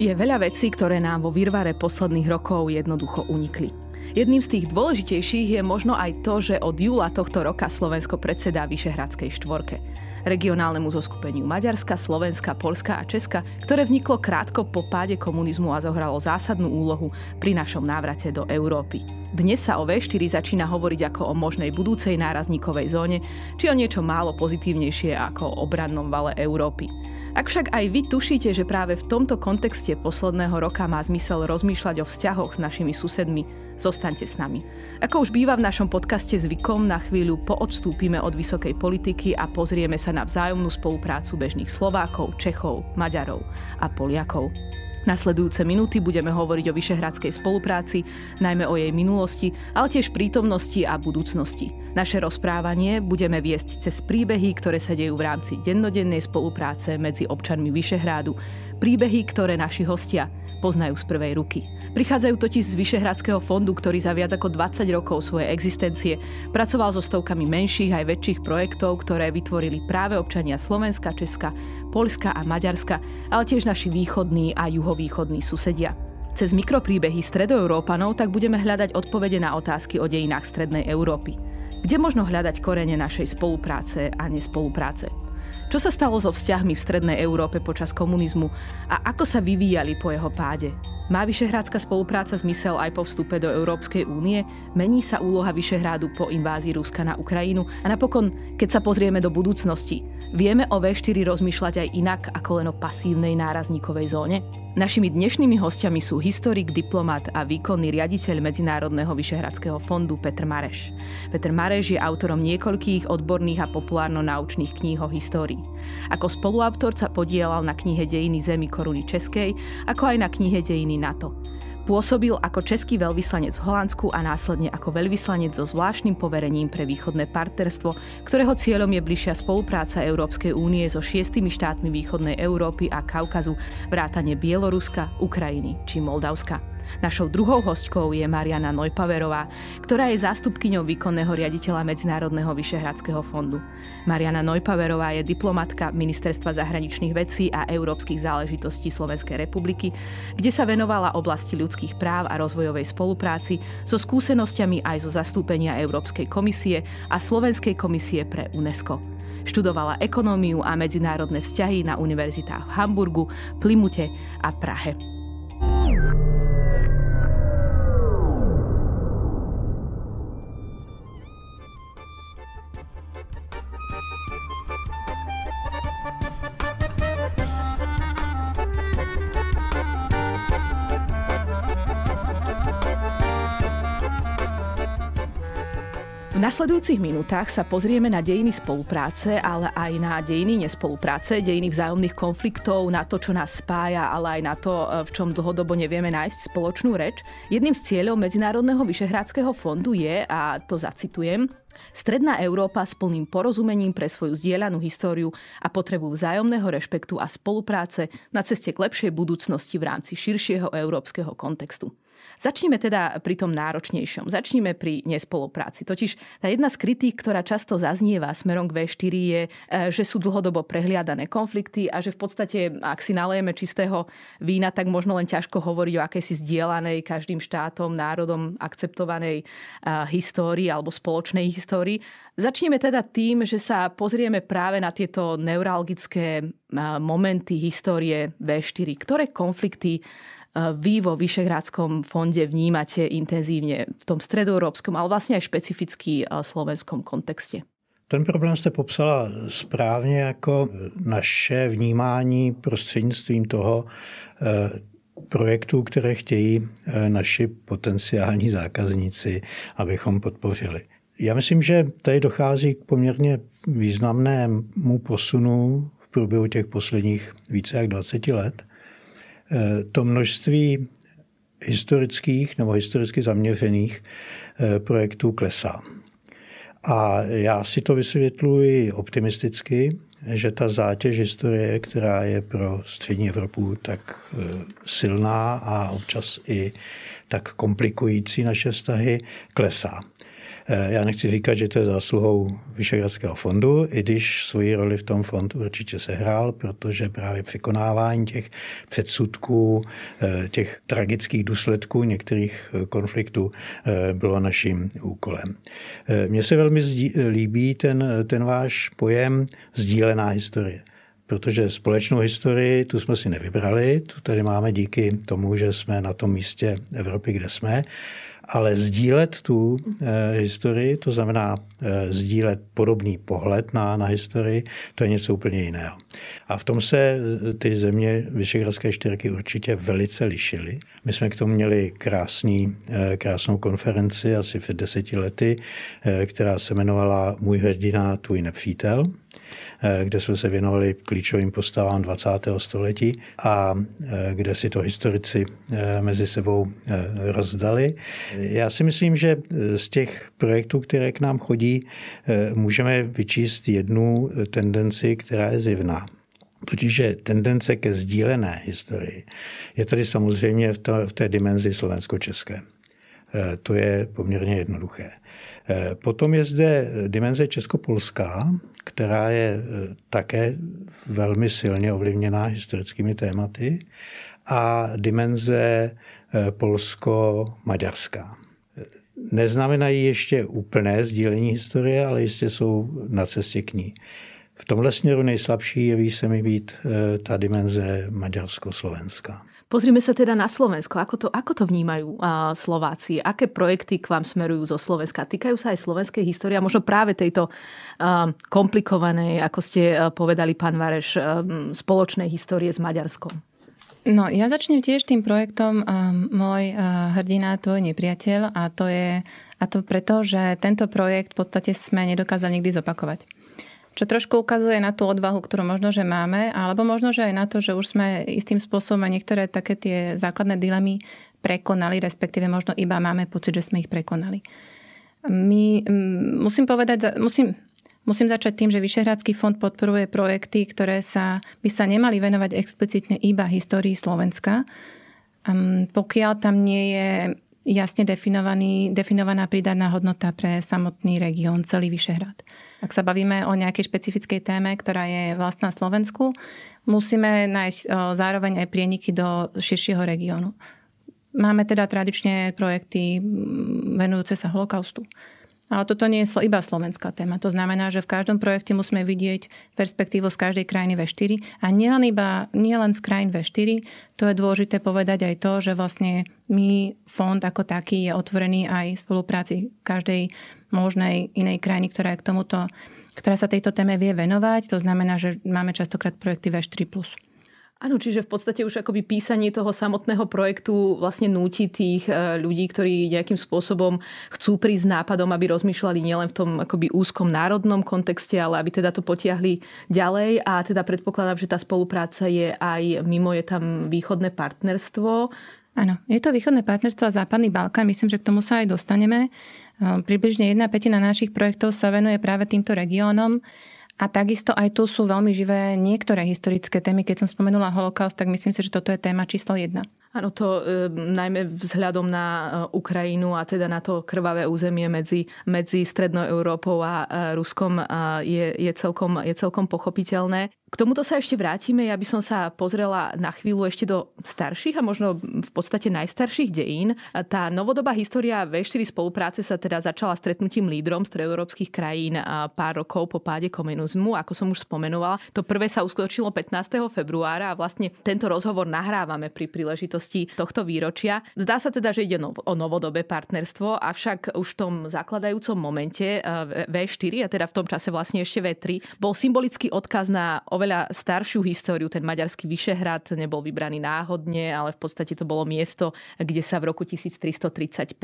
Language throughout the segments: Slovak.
Je veľa vecí, ktoré nám vo výrvare posledných rokov jednoducho unikli. Jedným z tých dôležitejších je možno aj to, že od júla tohto roka Slovensko predsedá Vyšehradskej štvorke. Regionálnemu zoskupeniu Maďarska, Slovenska, Polska a Česka, ktoré vzniklo krátko po páde komunizmu a zohralo zásadnú úlohu pri našom návrate do Európy. Dnes sa o V4 začína hovoriť ako o možnej budúcej nárazníkovej zóne, či o niečo málo pozitívnejšie ako o obrannom vale Európy. Ak však aj vy tušíte, že práve v tomto kontexte posledného roka má zmysel rozmýšľať o vzťahoch s našimi susedmi, Zostaňte s nami. Ako už býva v našom podcaste zvykom, na chvíľu poodstúpime od vysokej politiky a pozrieme sa na vzájomnú spoluprácu bežných Slovákov, Čechov, Maďarov a Poliakov. Nasledujúce minúty budeme hovoriť o vyšehradskej spolupráci, najmä o jej minulosti, ale tiež prítomnosti a budúcnosti. Naše rozprávanie budeme viesť cez príbehy, ktoré sa dejú v rámci dennodennej spolupráce medzi občanmi Vyšehrádu. Príbehy, ktoré naši hostia poznajú z prvej ruky. Prichádzajú totiž z Vyšehradského fondu, ktorý za viac ako 20 rokov svojej existencie pracoval so stovkami menších aj väčších projektov, ktoré vytvorili práve občania Slovenska, Česka, Polska a Maďarska, ale tiež naši východní a juhovýchodní susedia. Cez mikropríbehy stredoeurópanov tak budeme hľadať odpovede na otázky o dejinách strednej Európy. Kde možno hľadať korene našej spolupráce a nespolupráce? Čo sa stalo so vzťahmi v Strednej Európe počas komunizmu a ako sa vyvíjali po jeho páde? Má vyšehrádska spolupráca zmysel aj po vstupe do Európskej únie? Mení sa úloha Vyšehrádu po invázii Ruska na Ukrajinu? A napokon, keď sa pozrieme do budúcnosti, Vieme o V4 rozmýšľať aj inak ako len o pasívnej nárazníkovej zóne? Našimi dnešnými hostiami sú historik, diplomat a výkonný riaditeľ Medzinárodného vyšehradského fondu Petr Mareš. Petr Mareš je autorom niekoľkých odborných a populárno-naučných kníh o histórii. Ako spoluautor sa podielal na knihe Dejiny zemi koruny Českej, ako aj na knihe Dejiny NATO – Pôsobil ako český veľvyslanec v Holandsku a následne ako veľvyslanec so zvláštnym poverením pre východné partnerstvo, ktorého cieľom je bližšia spolupráca Európskej únie so šiestimi štátmi východnej Európy a Kaukazu, vrátane Bieloruska, Ukrajiny či Moldavska. Našou druhou hostkou je Mariana Nojpaverová, ktorá je zástupkyňou výkonného riaditeľa Medzinárodného vyšehradského fondu. Mariana Nojpaverová je diplomatka Ministerstva zahraničných vecí a európskych záležitostí Slovenskej republiky, kde sa venovala oblasti ľudských práv a rozvojovej spolupráci so skúsenosťami aj zo zastúpenia Európskej komisie a Slovenskej komisie pre UNESCO. Študovala ekonómiu a medzinárodné vzťahy na univerzitách v Hamburgu, Plimute a Prahe. nasledujúcich minútach sa pozrieme na dejiny spolupráce, ale aj na dejiny nespolupráce, dejiny vzájomných konfliktov, na to, čo nás spája, ale aj na to, eh, v čom dlhodobo nevieme nájsť spoločnú reč. Jedným z cieľov Medzinárodného vyšehradského fondu je, a to zacitujem, Stredná Európa s plným porozumením pre svoju zdieľanú históriu a potrebu vzájomného rešpektu a spolupráce na ceste k lepšej budúcnosti v rámci širšieho európskeho kontextu. Začneme teda pri tom náročnejšom. Začneme pri nespolupráci. Totiž tá jedna z kritík, ktorá často zaznieva smerom k V4 je, e, že sú dlhodobo prehliadané konflikty a že v podstate, ak si nalejeme čistého vína, tak možno len ťažko hovoriť o akejsi zdieľanej každým štátom, národom akceptovanej e, histórii alebo spoločnej histórii. Začneme teda tým, že sa pozrieme práve na tieto neuralgické e, momenty histórie V4. Ktoré konflikty E, vy vo Vyšehradskom fonde vnímate intenzívne v tom stredoeurópskom, ale vlastne aj špecificky e, slovenskom kontexte? Ten problém jste popsala správně jako naše vnímání prostřednictvím toho e, projektu, které chtějí naši potenciální zákazníci, abychom podpořili. Já myslím, že tady dochází k poměrně významnému posunu v průběhu těch posledních více jak 20 let. Eh, to množství historických nebo historicky zaměřených eh, projektů klesá. A já si to vysvětluji optimisticky, že ta zátěž historie, která je pro střední Evropu tak eh, silná a občas i tak komplikující naše vztahy, klesá. E, já nechci říkat, že to je zásluhou Vyšegradského fondu, i když svoji roli v tom fond určitě sehrál, protože právě překonávání těch předsudků, e, těch tragických důsledků některých e, konfliktů bylo naším úkolem. Mně se velmi líbí ten, ten váš pojem sdílená historie protože společnou historii tu jsme si nevybrali, tu tady máme díky tomu, že jsme na tom místě Evropy, kde jsme, ale sdílet tu e, historii, to znamená e, sdílet podobný pohled na, na historii, to je něco úplně jiného. A v tom se eh, ty země Vyšegradské čtyřky určitě velice lišily. My jsme k tomu měli krásný, e, krásnou konferenci asi před deseti lety, e, která se jmenovala Můj hrdina, tvůj nepřítel. Eh, kde jsme se věnovali klíčovým postavám 20. století a eh, kde si to historici eh, mezi sebou rozdali. Já si myslím, že z těch projektů, které k nám chodí, můžeme vyčíst jednu tendenci, která je zjevná. Protože tendence ke sdílené historii je tady samozřejmě v, to, v té dimenzi slovensko-české. To je poměrně jednoduché. Potom je zde dimenze českopolská, která je e, také velmi silně ovlivněná historickými tématy, a dimenze e, polsko-maďarská. Neznamenají ještě úplné sdílení historie, ale jistě jsou na cestě k ní. V tomhle směru nejslabší jeví se mi být e, ta dimenze maďarsko-slovenská. Pozrime sa teda na Slovensko. Ako to, ako to vnímajú Slováci? Aké projekty k vám smerujú zo Slovenska? Týkajú sa aj slovenskej histórie a možno práve tejto komplikovanej, ako ste povedali, pán Vareš, spoločnej histórie s Maďarskom? No, ja začnem tiež tým projektom Môj hrdina, tvoj nepriateľ a to je a to preto, že tento projekt v podstate sme nedokázali nikdy zopakovať. Čo trošku ukazuje na tú odvahu, ktorú možno, že máme, alebo možno, že aj na to, že už sme istým spôsobom aj niektoré také tie základné dilemy prekonali, respektíve možno iba máme pocit, že sme ich prekonali. My, mm, musím povedať, musím, Musím začať tým, že Vyšehradský fond podporuje projekty, ktoré sa, by sa nemali venovať explicitne iba histórii Slovenska. pokiaľ tam nie je jasne definovaný, definovaná pridaná hodnota pre samotný región, celý Vyšehrad. Ak sa bavíme o nejakej špecifickej téme, ktorá je vlastná Slovensku, musíme nájsť zároveň aj prieniky do širšieho regiónu. Máme teda tradične projekty venujúce sa holokaustu. Ale toto nie je iba slovenská téma. To znamená, že v každom projekte musíme vidieť perspektívu z každej krajiny V4 a nielen iba, nielen z krajín V4, to je dôležité povedať aj to, že vlastne my fond ako taký je otvorený aj v spolupráci každej možnej inej krajiny, ktorá je k tomuto ktorá sa tejto téme vie venovať. To znamená, že máme častokrát projekty V4+. Áno, čiže v podstate už akoby písanie toho samotného projektu vlastne núti tých e, ľudí, ktorí nejakým spôsobom chcú prísť nápadom, aby rozmýšľali nielen v tom akoby úzkom národnom kontexte, ale aby teda to potiahli ďalej a teda predpokladám, že tá spolupráca je aj mimo, je tam východné partnerstvo. Áno, je to východné partnerstvo a západný Balkán, myslím, že k tomu sa aj dostaneme. E, približne jedna petina našich projektov sa venuje práve týmto regiónom. A takisto aj tu sú veľmi živé niektoré historické témy. Keď som spomenula holokaust, tak myslím si, že toto je téma číslo jedna. Áno, to e, najmä vzhľadom na e, Ukrajinu a teda na to krvavé územie medzi, medzi Strednou Európou a e, Ruskom e, je, je, celkom, je celkom pochopiteľné. K tomuto sa ešte vrátime. Ja by som sa pozrela na chvíľu ešte do starších a možno v podstate najstarších dejín. Tá novodobá história V4 spolupráce sa teda začala stretnutím lídrom z európskych krajín pár rokov po páde komunizmu, ako som už spomenovala. To prvé sa uskutočilo 15. februára a vlastne tento rozhovor nahrávame pri príležitosti tohto výročia. Zdá sa teda, že ide no- o novodobé partnerstvo, avšak už v tom zakladajúcom momente e, V4, a teda v tom čase vlastne ešte V3, bol symbolický odkaz na oveľa staršiu históriu. Ten maďarský Vyšehrad nebol vybraný náhodne, ale v podstate to bolo miesto, kde sa v roku 1335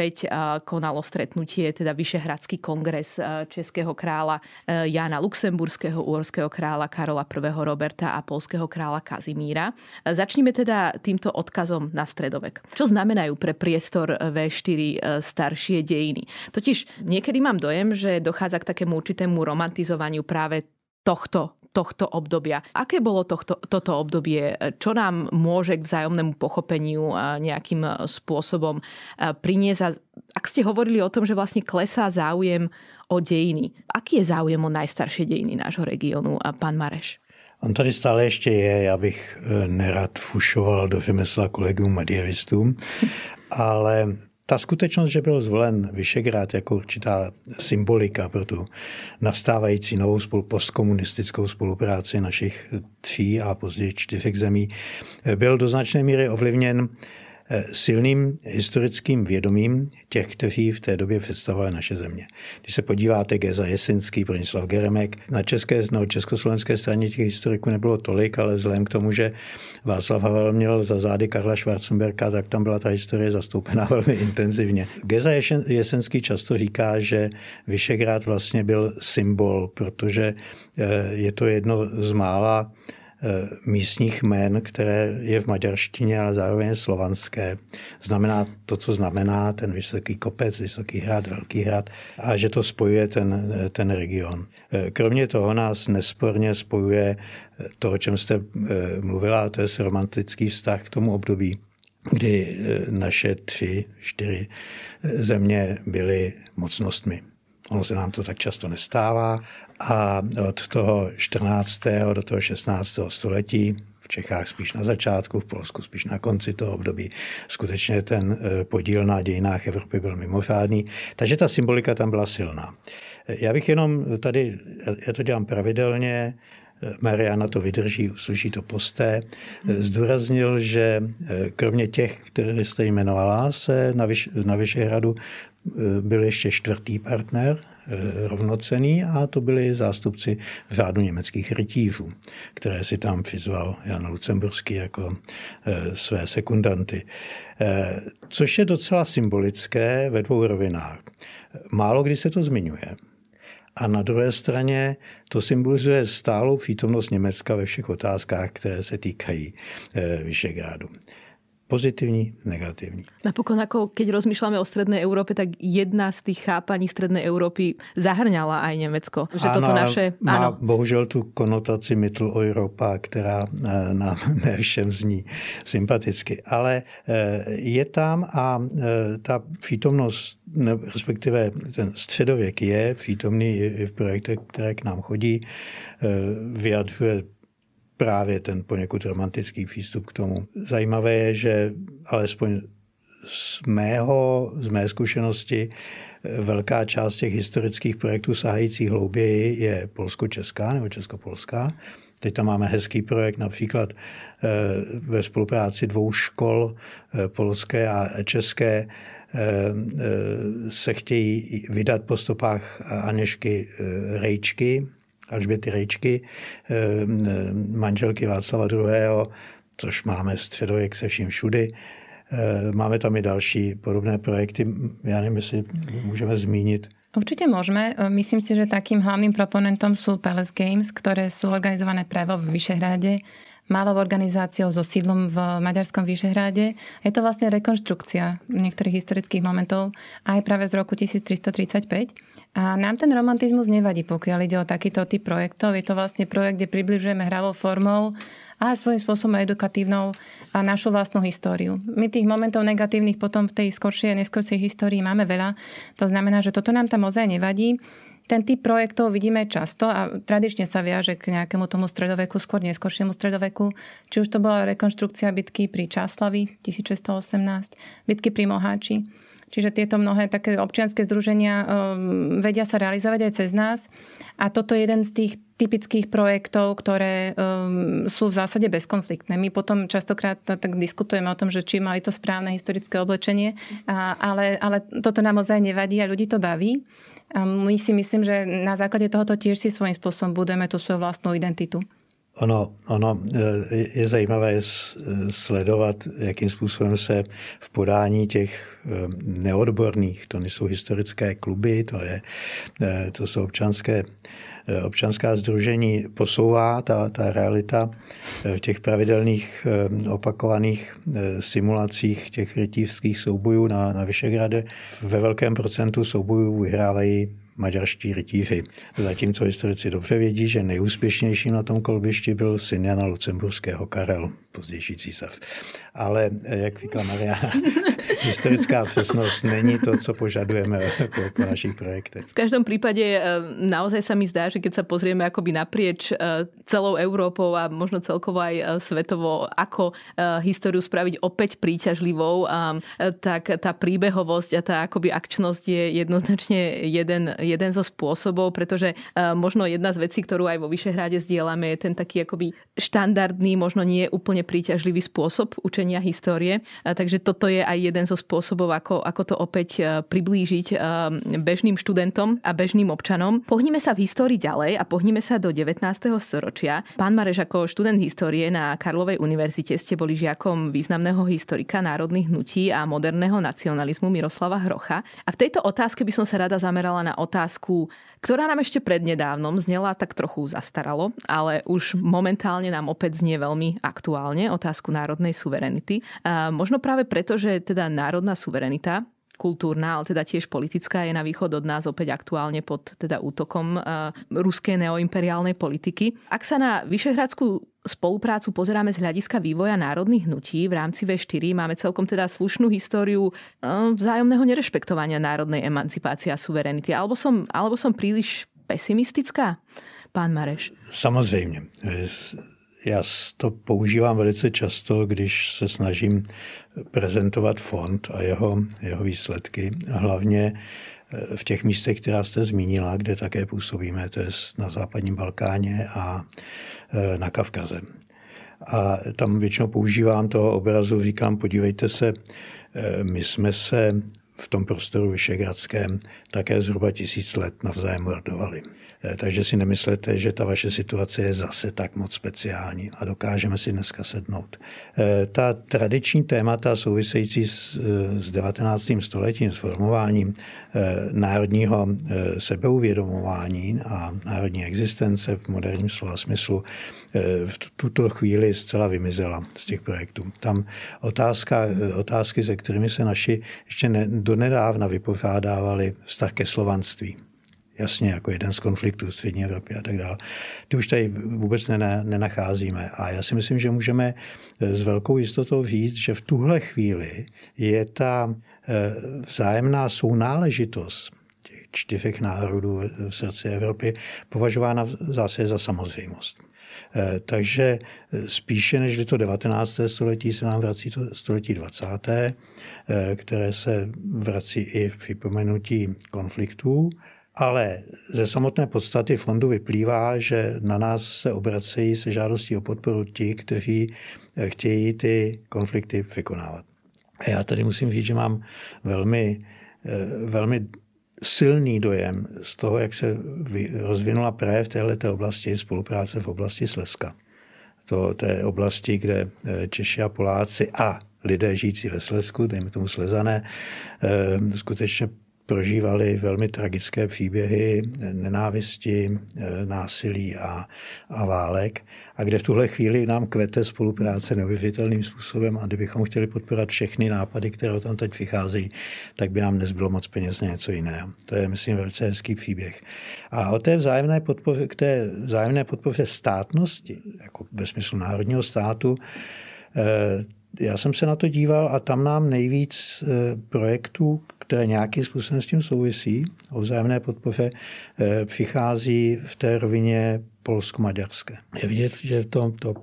konalo stretnutie, teda Vyšehradský kongres českého kráľa Jana Luxemburského, úorského kráľa Karola I. Roberta a polského kráľa Kazimíra. Začnime teda týmto odkazom na stredovek. Čo znamenajú pre priestor e, V4 e, staršie dejiny? Totiž niekedy mám dojem, že dochádza k takému určitému romantizovaniu práve tohto tohto obdobia. Aké bolo tohto, toto obdobie? Čo nám môže k vzájomnému pochopeniu nejakým e, spôsobom e, priniesť? Ak ste hovorili o tom, že vlastne klesá záujem o dejiny, aký je záujem o najstaršie dejiny nášho regiónu, pán Mareš? On tady stále ještě je, já bych e, nerad fušoval do řemesla kolegům medievistům, ale ta skutečnost, že byl zvolen Vyšegrád jako určitá symbolika pro tu nastávající novou spolu, postkomunistickou spolupráci našich tří a později čtyřech zemí, byl do značné míry ovlivněn Eh, silným historickým vědomím těch, kteří v té době představovali naše země. Když se podíváte, Geza Jesinský, Bronislav Geremek, na české, na no, československé straně těch historiků nebylo tolik, ale vzhledem k tomu, že Václav Havel měl za zády Karla Schwarzenberka, tak tam byla ta historie zastoupená velmi intenzivně. Geza Jesenský často říká, že Vyšegrád vlastně byl symbol, protože eh, je to jedno z mála Eh, místních jmén, které je v maďarštině, ale zároveň slovanské. Znamená to, co znamená ten vysoký kopec, vysoký hrad, velký hrad a že to spojuje ten, eh, ten region. Eh, kromě toho nás nesporně spojuje to, o čem jste mluvila, to je romantický vztah k tomu období kdy naše tři, čtyři země byly mocnostmi. Ono se nám to tak často nestává. A od toho 14. do toho 16. století v Čechách spíš na začátku, v Polsku spíš na konci toho období. Skutečně ten eh, podíl na dějinách Evropy byl mimořádný, takže ta symbolika tam byla silná. Já bych jenom tady, já to dělám pravidelně, eh, Mariana to vydrží, uslyší to posté, eh, zdůraznil, že kromě těch, které jste jmenovala, se na, Vyš, na Vyšehradu byl ještě čtvrtý partner, eh, rovnocený a to byli zástupci řádu německých rytířů, které si tam přizval Jan Lucemburský jako eh, své sekundanty. Eh, což je docela symbolické ve dvou rovinách. Málo kdy se to zmiňuje. A na druhé straně to symbolizuje stálou přítomnost Německa ve všech otázkách, které se týkají Vyšegrádu pozitívni, negatívni. Napokon, ako keď rozmýšľame o Strednej Európe, tak jedna z tých chápaní Strednej Európy zahrňala aj Nemecko. Že áno, toto naše... Má áno. bohužel tu konotaci mytl Europa, která e, nám ne všem zní sympaticky. Ale e, je tam a e, ta přítomnost, respektive ten středověk je přítomný i v projektech, které k nám chodí, vyjadřuje právě ten poněkud romantický přístup k tomu. Zajímavé je, že alespoň z, mého, z mé zkušenosti velká část těch historických projektů sahající hlouběji je polsko-česká nebo česko-polská. Teď tam máme hezký projekt například eh, ve spolupráci dvou škol eh, polské a české eh, se chtějí vydat po stopách Anešky Rejčky, Alžběty Rejčky, ehm, ehm, manželky Václava II., což máme středověk se vším všudy. Ehm, máme tam i další podobné projekty. Já nevím, jestli můžeme zmínit. Určite môžeme. E, myslím si, že takým hlavným proponentom sú Palace Games, ktoré sú organizované právo v Vyšehrade malou organizáciou so sídlom v Maďarskom Vyšehrade. Je to vlastne rekonštrukcia niektorých historických momentov aj práve z roku 1335. A nám ten romantizmus nevadí, pokiaľ ide o takýto typ projektov. Je to vlastne projekt, kde približujeme hravou formou a svojím spôsobom edukatívnou a našu vlastnú históriu. My tých momentov negatívnych potom v tej skoršej a neskoršej histórii máme veľa. To znamená, že toto nám tam ozaj nevadí. Ten typ projektov vidíme často a tradične sa viaže k nejakému tomu stredoveku, skôr neskoršiemu stredoveku. Či už to bola rekonštrukcia bitky pri Čáslavi 1618, bitky pri Moháči Čiže tieto mnohé také občianské združenia um, vedia sa realizovať aj cez nás. A toto je jeden z tých typických projektov, ktoré um, sú v zásade bezkonfliktné. My potom častokrát tak diskutujeme o tom, že či mali to správne historické oblečenie, a, ale, ale toto nám ozaj nevadí a ľudí to baví. A my si myslím, že na základe tohoto tiež si svojím spôsobom budeme tú svoju vlastnú identitu. Ono, ono e, je zajímavé e, sledovat, jakým způsobem se v podání těch e, neodborných, to nejsou historické kluby, to, je, to jsou občanské, občanská združení, posouvá ta, ta realita v těch pravidelných opakovaných simulacích těch rytířských soubojů na, na Vyšegrade. Ve velkém procentu soubojů vyhrávají maďarští rytíři. Zatímco historici dobře vědí, že nejúspěšnější na tom kolbišti byl syn Jana Lucemburského Karel, pozdější císař. Ale, eh, jak říkala Mariana, historická přesnost není to, co požadujeme po, po našich projektech. V každém případě, eh, naozaj sa mi zdá, že keď sa pozrieme akoby naprieč eh, celou Európou a možno celkovo aj svetovo, ako históriu spraviť opäť príťažlivou, tak tá príbehovosť a tá akoby akčnosť je jednoznačne jeden, jeden zo spôsobov, pretože e, možno jedna z vecí, ktorú aj vo Vyšehrade zdieľame, je ten taký akoby štandardný, možno nie úplne príťažlivý spôsob učenia histórie. E, takže toto je aj jeden zo spôsobov, ako, ako to opäť e, priblížiť bežným študentom a bežným občanom. Pohníme sa v histórii ďalej a pohníme sa do 19. storočia. Pán Mareš, ako študent histórie na Karlovej univerzite ste boli žiakom významného historika národných hnutí a moderného nacionalizmu Miroslava Hrocha. A v tejto otázke by som sa rada zamerala na otázku, otázku, ktorá nám ešte prednedávnom znela tak trochu zastaralo, ale už momentálne nám opäť znie veľmi aktuálne otázku národnej suverenity. A možno práve preto, že teda národná suverenita kultúrna, ale teda tiež politická, je na východ od nás opäť aktuálne pod teda útokom eh, ruskej neoimperiálnej politiky. Ak sa na Vyšehradskú spoluprácu pozeráme z hľadiska vývoja národných hnutí v rámci V4, máme celkom teda slušnú históriu eh, vzájomného nerešpektovania národnej emancipácie a suverenity. Alebo som, alebo som príliš pesimistická, pán Mareš? Samozrejme eh, já to používám velice často, když se snažím prezentovat fond a jeho, jeho výsledky. A hlavně eh, v těch místech, která jste zmínila, kde také působíme, to je na západním Balkáně a eh, na Kavkaze. A tam většinou používám toho obrazu, říkám, podívejte se, eh, my jsme se v tom prostoru vyšegradském také zhruba tisíc let navzájem mordovali. Eh, takže si nemyslete, že ta vaše situace je zase tak moc speciální a dokážeme si dneska sednout. Eh, ta tradiční témata související s, 19. Eh, stoletím, s formováním národního sebeuvědomování a národní existence v moderním slova smyslu v tuto chvíli zcela vymizela z těch projektů. Tam otázka, otázky, se kterými se naši ještě ne, donedávna vypořádávali vztah ke slovanství jasně jako jeden z konfliktů v střední Evropě a tak dále. Ty už tady vůbec nenacházíme. A já si myslím, že můžeme eh, s velkou jistotou říct, že v tuhle chvíli je ta eh, vzájemná sounáležitost těch čtyřech národů v srdci Evropy považována v zásadě za samozřejmost. Eh, takže spíše než to 19. století se nám vrací to století 20., které se vrací i v připomenutí konfliktů ale ze samotné podstaty fondu vyplývá, že na nás se obracejí se žádostí o podporu ti, kteří eh, chtějí ty konflikty překonávat. A já tady musím říct, že mám velmi, eh, velmi silný dojem z toho, jak se rozvinula právě v této oblasti spolupráce v oblasti Slezska. To, té oblasti, kde eh, Češi a Poláci a lidé žijící ve Slezsku, dejme tomu Slezané, skutečně prožívali velmi tragické příběhy nenávisti, eh, násilí a, a válek a kde v tuhle chvíli nám kvete spolupráce neuvěřitelným způsobem a kdybychom chtěli podporovat všechny nápady, které tam teď vychází, tak by nám nezbylo moc peněz na něco jiného. To je, myslím, velice hezký příběh. A o té vzájemné podpoře, k té vzájemné podpoře státnosti, jako ve smyslu národního státu, eh, já jsem se na to díval a tam nám nejvíc eh, projektů, které nějakým způsobem s tím souvisí, o vzájemné podpoře, eh, přichází v té rovině polsko-maďarské. Je vidět, že to, to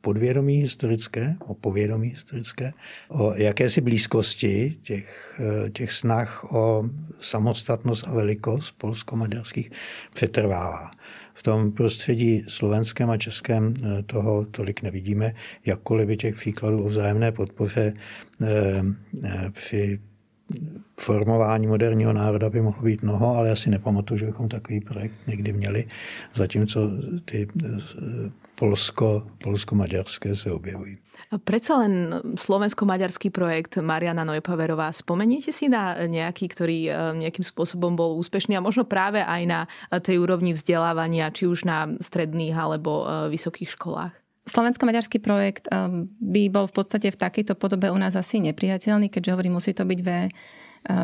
podvědomí historické, o povědomí historické, o jakési blízkosti těch, eh, těch snah o samostatnost a velikost polsko-maďarských přetrvává. V tom prostředí slovenském a českém eh, toho tolik nevidíme, jakkoliv by těch příkladů o vzájemné podpoře při formování moderního národa by mohlo být mnoho, ale já si nepamatuju, že bychom takový projekt někdy měli, zatímco ty eh, Polsko, polsko-maďarské se objevují. Prečo len slovensko-maďarský projekt Mariana Nojpaverová. Spomeniete si na nejaký, ktorý eh, nejakým spôsobom bol úspešný a možno práve aj na tej úrovni vzdelávania, či už na stredných alebo eh, vysokých školách? Slovensko-maďarský projekt ehm, by bol v podstate v takejto podobe u nás asi nepriateľný, keďže hovorí, musí to byť ve ehm,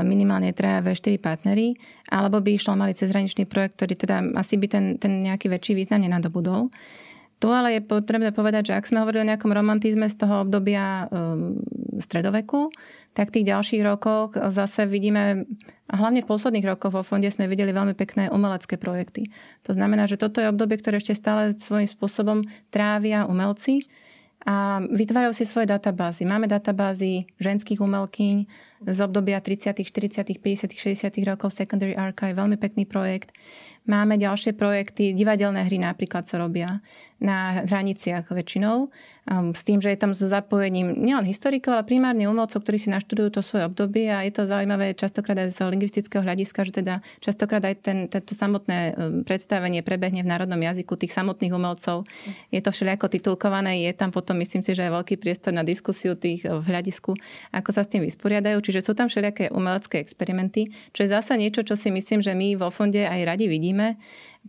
minimálne 3 a 4 partnery, alebo by išlo malý cezhraničný projekt, ktorý teda asi by ten, ten nejaký väčší význam nenadobudol. Tu ale je potrebné povedať, že ak sme hovorili o nejakom romantizme z toho obdobia ehm, stredoveku, tak v tých ďalších rokoch zase vidíme, a hlavne v posledných rokoch vo fonde sme videli veľmi pekné umelecké projekty. To znamená, že toto je obdobie, ktoré ešte stále svojím spôsobom trávia umelci a vytvárajú si svoje databázy. Máme databázy ženských umelkyň z obdobia 30., 40., 50., 60. rokov Secondary Archive, veľmi pekný projekt. Máme ďalšie projekty, divadelné hry napríklad sa robia na hraniciach väčšinou s tým, že je tam so zapojením nielen historikov, ale primárne umelcov, ktorí si naštudujú to svoje obdobie a je to zaujímavé častokrát aj z lingvistického hľadiska, že teda častokrát aj ten, to samotné um, predstavenie prebehne v národnom jazyku tých samotných umelcov. Je to všelijako titulkované, je tam potom, myslím si, že aj veľký priestor na diskusiu tých uh, v hľadisku, ako sa s tým vysporiadajú. Čiže sú tam všelijaké umelecké experimenty, čo je zase niečo, čo si myslím, že my vo fonde aj radi vidíme,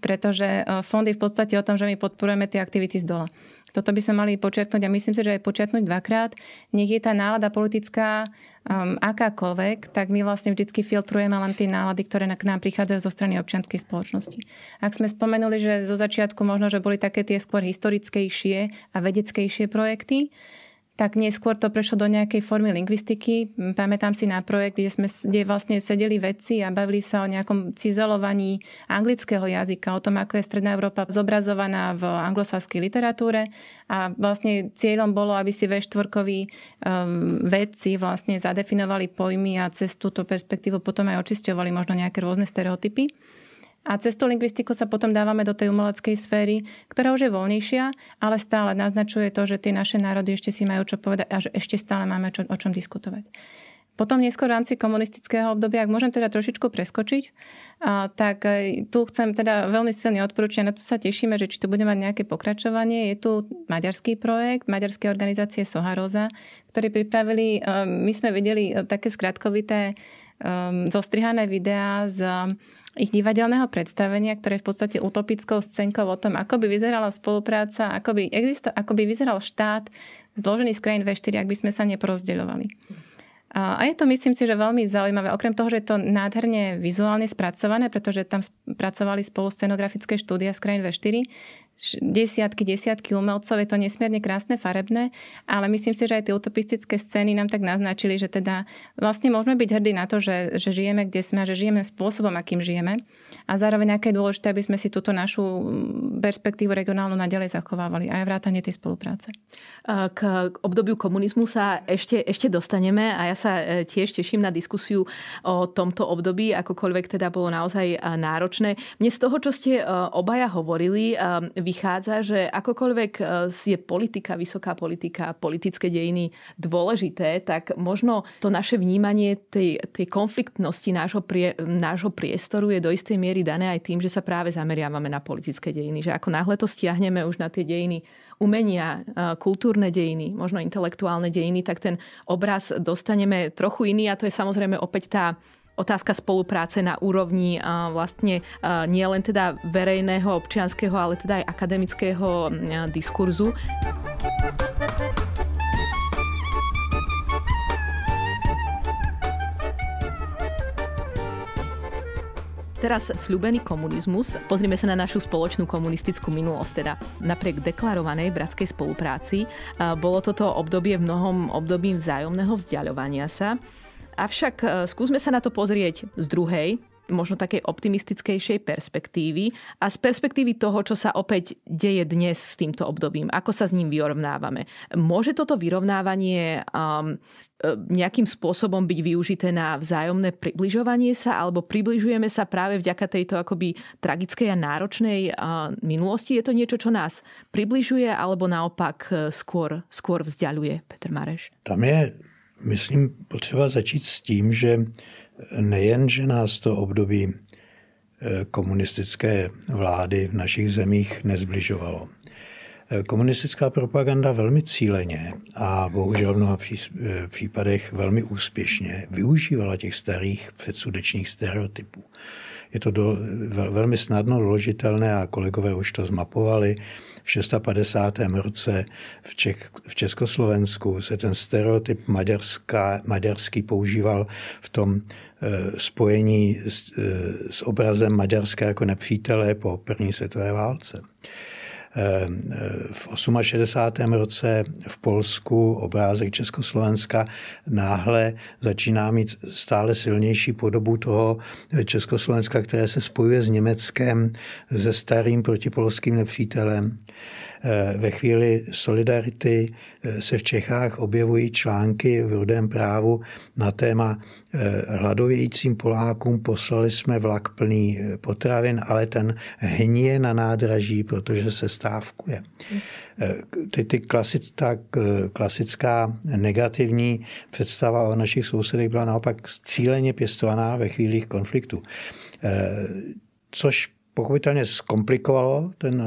pretože uh, fond je v podstate o tom, že my podporujeme tie aktivity z dola. Toto by sme mali počiatnúť a myslím si, že aj počiatnúť dvakrát. Nech je tá nálada politická um, akákoľvek, tak my vlastne vždy filtrujeme len tie nálady, ktoré k nám prichádzajú zo strany občianskej spoločnosti. Ak sme spomenuli, že zo začiatku možno, že boli také tie skôr historickejšie a vedeckejšie projekty, tak neskôr to prešlo do nejakej formy lingvistiky. Pamätám si na projekt, kde, sme, kde vlastne sedeli vedci a bavili sa o nejakom cizelovaní anglického jazyka, o tom, ako je Stredná Európa zobrazovaná v anglosaskej literatúre. A vlastne cieľom bolo, aby si V4 um, ehm, vedci vlastne zadefinovali pojmy a cez túto perspektívu potom aj očisťovali možno nejaké rôzne stereotypy. A cez tú lingvistiku sa potom dávame do tej umeleckej sféry, ktorá už je voľnejšia, ale stále naznačuje to, že tie naše národy ešte si majú čo povedať a že ešte stále máme čo, o čom diskutovať. Potom neskôr v rámci komunistického obdobia, ak môžem teda trošičku preskočiť, tak e, tu chcem teda veľmi silne odporúčiť, na to sa tešíme, že či tu bude mať nejaké pokračovanie. Je tu maďarský projekt, maďarské organizácie Soharoza, ktorí pripravili, e, my sme videli e, také skratkovité um, zostrihané videá z ich divadelného predstavenia, ktoré je v podstate utopickou scénkou o tom, ako by vyzerala spolupráca, ako by, existo, ako by vyzeral štát zložený z krajín V4, ak by sme sa neprozdeľovali. A je to, myslím si, že veľmi zaujímavé. Okrem toho, že je to nádherne vizuálne spracované, pretože tam pracovali spolu scenografické štúdia z krajín V4, desiatky, desiatky umelcov, je to nesmierne krásne, farebné, ale myslím si, že aj tie utopistické scény nám tak naznačili, že teda vlastne môžeme byť hrdí na to, že, že žijeme, kde sme a že žijeme spôsobom, akým žijeme a zároveň aké je dôležité, aby sme si túto našu mm, perspektívu regionálnu naďalej zachovávali aj vrátanie tej spolupráce. K obdobiu komunizmu sa ešte, ešte dostaneme a ja sa e, tiež teším na diskusiu o tomto období, akokoľvek teda bolo naozaj e, náročné. Mne z toho, čo ste e, obaja hovorili, vychádza, že akokoľvek je politika, vysoká politika, politické dejiny dôležité, tak možno to naše vnímanie tej, tej konfliktnosti nášho, prie, nášho priestoru je do istej miery dané aj tým, že sa práve zameriavame na politické dejiny. Že ako náhle to stiahneme už na tie dejiny umenia, kultúrne dejiny, možno intelektuálne dejiny, tak ten obraz dostaneme trochu iný a to je samozrejme opäť tá otázka spolupráce na úrovni vlastne nie len teda verejného, občianského, ale teda aj akademického diskurzu. Teraz sľubený komunizmus. Pozrime sa na našu spoločnú komunistickú minulosť. Teda napriek deklarovanej bratskej spolupráci bolo toto obdobie v mnohom obdobím vzájomného vzdialovania sa. Avšak e, skúsme sa na to pozrieť z druhej, možno takej optimistickejšej perspektívy a z perspektívy toho, čo sa opäť deje dnes s týmto obdobím, ako sa s ním vyrovnávame. Môže toto vyrovnávanie um, e, nejakým spôsobom byť využité na vzájomné približovanie sa alebo približujeme sa práve vďaka tejto akoby tragickej a náročnej uh, minulosti? Je to niečo, čo nás približuje alebo naopak e, skôr, skôr vzdialuje, Petr Mareš? Tam je, myslím, potřeba začít s tím, že nejen, že nás to období eh, komunistické vlády v našich zemích nezbližovalo. Eh, komunistická propaganda velmi cíleně a bohužel v mnoha eh, případech velmi úspěšně využívala těch starých předsudečných stereotypů. Je to do, velmi snadno doložitelné a kolegové už to zmapovali v 650. roce v, Čech, v Československu se ten stereotyp maďarská, maďarský používal v tom e, spojení s, e, s obrazem Maďarska jako nepřítele po první světové válce. Ehm, v 68. roce v Polsku obrázek Československa náhle začíná mít stále silnější podobu toho Československa, které se spojuje s Německem, se starým protipolským nepřítelem. Eh, ve chvíli solidarity eh, se v Čechách objevují články v rudém právu na téma eh, hladovějícím Polákům poslali jsme vlak plný potravin, ale ten hníje na nádraží, protože se stávkuje. Ty, ty klasic, ta klasická negativní představa o našich sousedech byla naopak cíleně pěstovaná ve chvílích konfliktu. Což pochopitelně zkomplikovalo ten,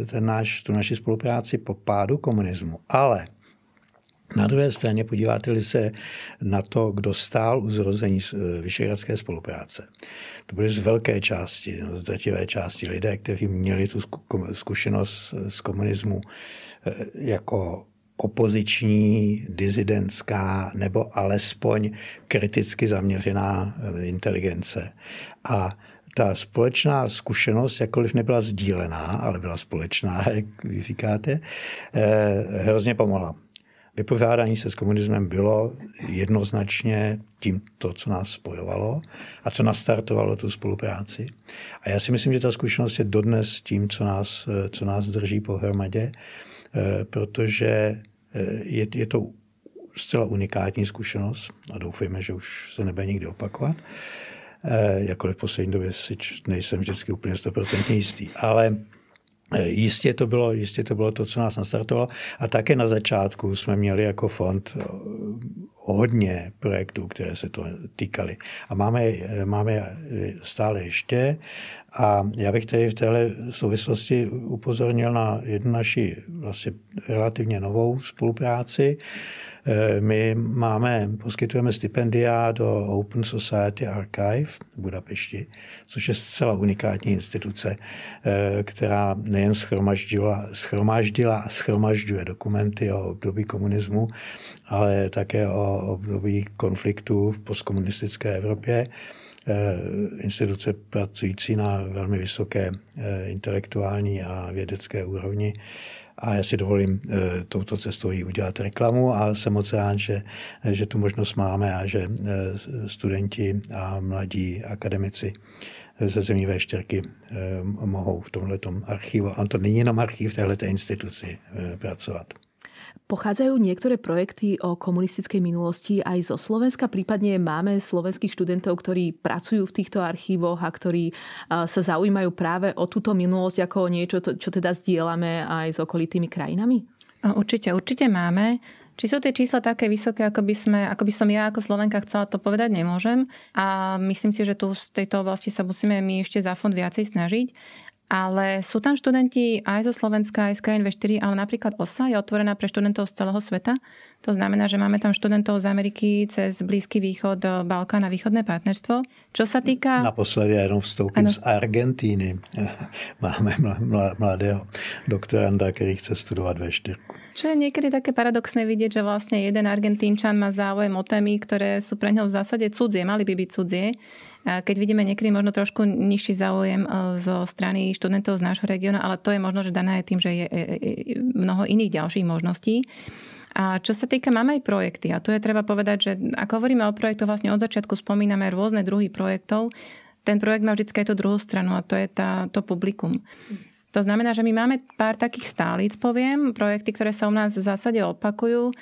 eh, ten náš, tu naši spolupráci po pádu komunismu. Ale na druhé straně podíváte se na to, kdo stál u zrození eh, Vyšehradské spolupráce. To byly z velké části, z drtivé části lidé, kteří měli tu zkušenost z komunismu eh, jako opoziční, dizidentská nebo alespoň kriticky zaměřená inteligence. A ta společná zkušenost, jakkoliv nebyla sdílená, ale byla společná, jak vy říkáte, eh, hrozně pomohla. Vypořádání se s komunismem bylo jednoznačně tím to, co nás spojovalo a co nastartovalo tu spolupráci. A já si myslím, že ta zkušenost je dodnes tím, co nás, eh, co nás drží pohromadě, eh, protože je, je to zcela unikátní zkušenost a doufejme, že už se nebude nikdy opakovat. Eh, jakkoliv v poslední době si nejsem vždycky úplně 100% jistý. Ale eh, Jistě to, bylo, jistě to bylo to, co nás nastartovalo. A také na začátku jsme měli jako fond eh, hodně projektů, které se to týkaly. A máme, máme stále ještě. A já bych tady v téhle souvislosti upozornil na jednu naši vlastně relativně novou spolupráci, Eh, my máme, poskytujeme stipendia do Open Society Archive v Budapešti, což je zcela unikátní instituce, eh, která nejen schromaždila, schromaždila a schromažďuje dokumenty o období komunismu, ale také o období konfliktů v postkomunistické Evropě eh, instituce pracující na velmi vysoké intelektuální a vědecké úrovni a já si dovolím e, touto cestou i udělat reklamu a jsem moc rád, že, že tu možnost máme a že e, studenti a mladí akademici ze zemí V4 e, mohou v tomhle archivu, a to není jenom archiv v této instituci, e, pracovat. Pochádzajú niektoré projekty o komunistickej minulosti aj zo Slovenska, prípadne máme slovenských študentov, ktorí pracujú v týchto archívoch a ktorí e, sa zaujímajú práve o túto minulosť ako o niečo, čo teda zdieľame aj s okolitými krajinami? Určite, určite máme. Či sú tie čísla také vysoké, ako by, sme, ako by som ja ako Slovenka chcela, to povedať nemôžem. A myslím si, že tu z tejto oblasti sa musíme my ešte za fond viacej snažiť. Ale sú tam študenti aj zo Slovenska, aj z krajín V4, ale napríklad OSA je otvorená pre študentov z celého sveta. To znamená, že máme tam študentov z Ameriky cez Blízky východ, e, Balkán a východné partnerstvo. Čo sa týka... Naposledy aj vstúpim ano. z Argentíny. Máme mladého doktoranda, ktorý chce studovať V4. Čo je niekedy také paradoxné vidieť, že vlastne jeden Argentínčan má záujem o témy, ktoré sú pre neho v zásade cudzie, mali by byť cudzie keď vidíme niekedy možno trošku nižší záujem e, zo strany študentov z nášho regióna, ale to je možno, že dané tým, že je e, e, mnoho iných ďalších možností. A čo sa týka, máme aj projekty. A tu je treba povedať, že ako hovoríme o projektoch, vlastne od začiatku spomíname rôzne druhy projektov. Ten projekt má vždy aj tú druhú stranu a to je tá, to publikum. To znamená, že my máme pár takých stálic, poviem, projekty, ktoré sa u nás v zásade opakujú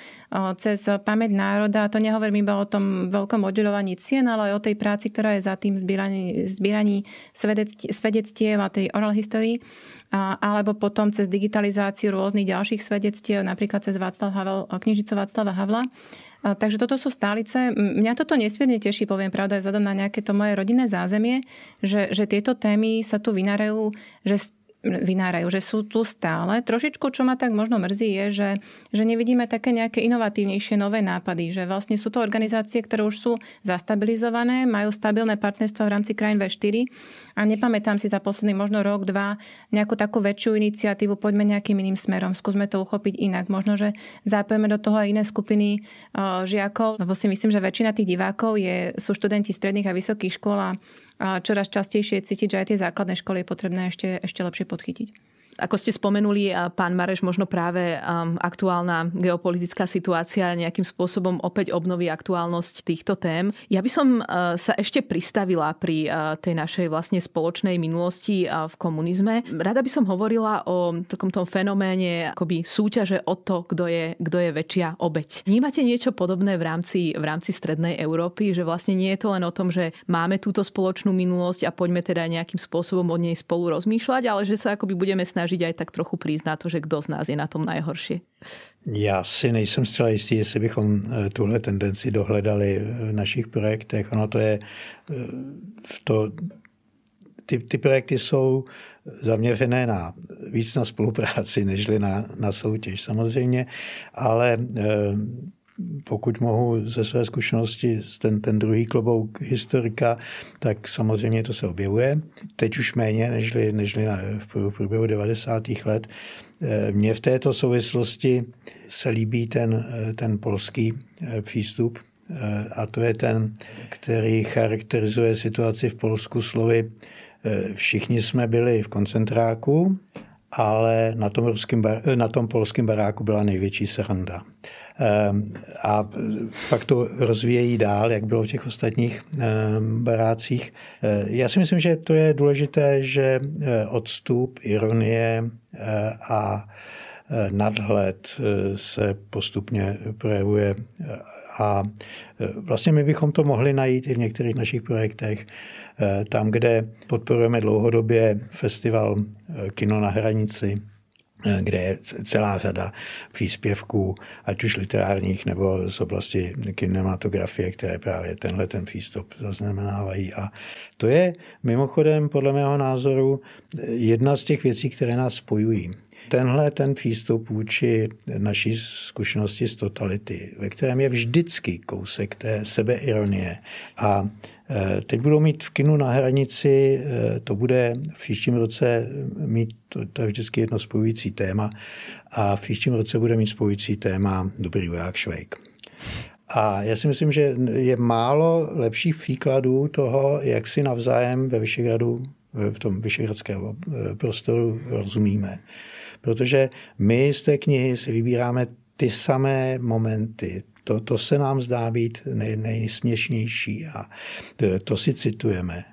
cez pamäť národa. To nehovorím iba o tom veľkom oddeľovaní cien, ale aj o tej práci, ktorá je za tým zbieraní, svedectiev a tej oral histórii alebo potom cez digitalizáciu rôznych ďalších svedectiev, napríklad cez Václav Havel, knižicu Václava Havla. Takže toto sú stálice. Mňa toto nesmierne teší, poviem pravda, aj vzhľadom na nejaké to moje rodinné zázemie, že, že tieto témy sa tu vynárajú, že vynárajú, že sú tu stále. Trošičku, čo ma tak možno mrzí, je, že, že nevidíme také nejaké inovatívnejšie nové nápady, že vlastne sú to organizácie, ktoré už sú zastabilizované, majú stabilné partnerstvo v rámci krajín V4 a nepamätám si za posledný možno rok, dva nejakú takú väčšiu iniciatívu, poďme nejakým iným smerom, skúsme to uchopiť inak. Možno, že zapojeme do toho aj iné skupiny e, žiakov, lebo si myslím, že väčšina tých divákov je, sú študenti stredných a vysokých škôl a čoraz častejšie cítiť, že aj tie základné školy je potrebné ešte, ešte lepšie podchytiť. Ako ste spomenuli, pán Mareš, možno práve um, aktuálna geopolitická situácia nejakým spôsobom opäť obnoví aktuálnosť týchto tém. Ja by som uh, sa ešte pristavila pri uh, tej našej vlastne spoločnej minulosti uh, v komunizme. Rada by som hovorila o takom tom fenoméne akoby súťaže o to, kto je, kto je väčšia obeď. Vnímate niečo podobné v rámci, v rámci Strednej Európy, že vlastne nie je to len o tom, že máme túto spoločnú minulosť a poďme teda nejakým spôsobom o nej spolu rozmýšľať, ale že sa akoby budeme snažiť snažiť aj tak trochu prísť na to, že kto z nás je na tom najhoršie. Já si nejsem zcela jistý, jestli bychom e, tuhle tendenci dohledali e, v našich projektech. Ono to je e, v to, ty, ty projekty jsou zaměřené na, víc na spolupráci, nežli na, na soutěž samozřejmě, ale e, pokud mohu ze své zkušenosti, ten, ten druhý klobouk historika, tak samozřejmě to se objevuje. Teď už méně, nežli, nežli na, v průběhu 90. let. Eh, mně v této souvislosti se líbí ten, eh, ten polský eh, přístup, a to je ten, který charakterizuje situaci v Polsku slovy všichni jsme byli v koncentráku ale na tom, ruským, na tom polském baráku byla největší sranda. Ehm, a pak to rozvíjejí dál, jak bylo v těch ostatních ehm, barácích. Eh, já si myslím, že to je důležité, že eh, odstup, ironie eh, a nadhled eh, se postupně projevuje a eh, vlastně my bychom to mohli najít i v některých našich projektech, eh, tam, kde podporujeme dlouhodobě festival Kino na hranici, kde je celá řada příspěvků, ať už literárních nebo z oblasti kinematografie, které právě tenhle ten přístup zaznamenávají. A to je mimochodem podle mého názoru jedna z těch věcí, které nás spojují tenhle ten přístup vůči naší zkušenosti z totality, ve kterém je vždycky kousek té sebeironie. A e, teď budou mít v kinu na hranici, e, to bude v příštím roce mít, to, to je vždycky jedno spojující téma, a v příštím roce bude mít spojující téma Dobrý voják Švejk. A já si myslím, že je málo lepších příkladů toho, jak si navzájem ve Vyšehradu, v tom vyšehradském e, prostoru rozumíme. Protože my z té knihy si vybíráme ty samé momenty, to, to se nám zdá být nej, nejsměšnější a to, e, to si citujeme.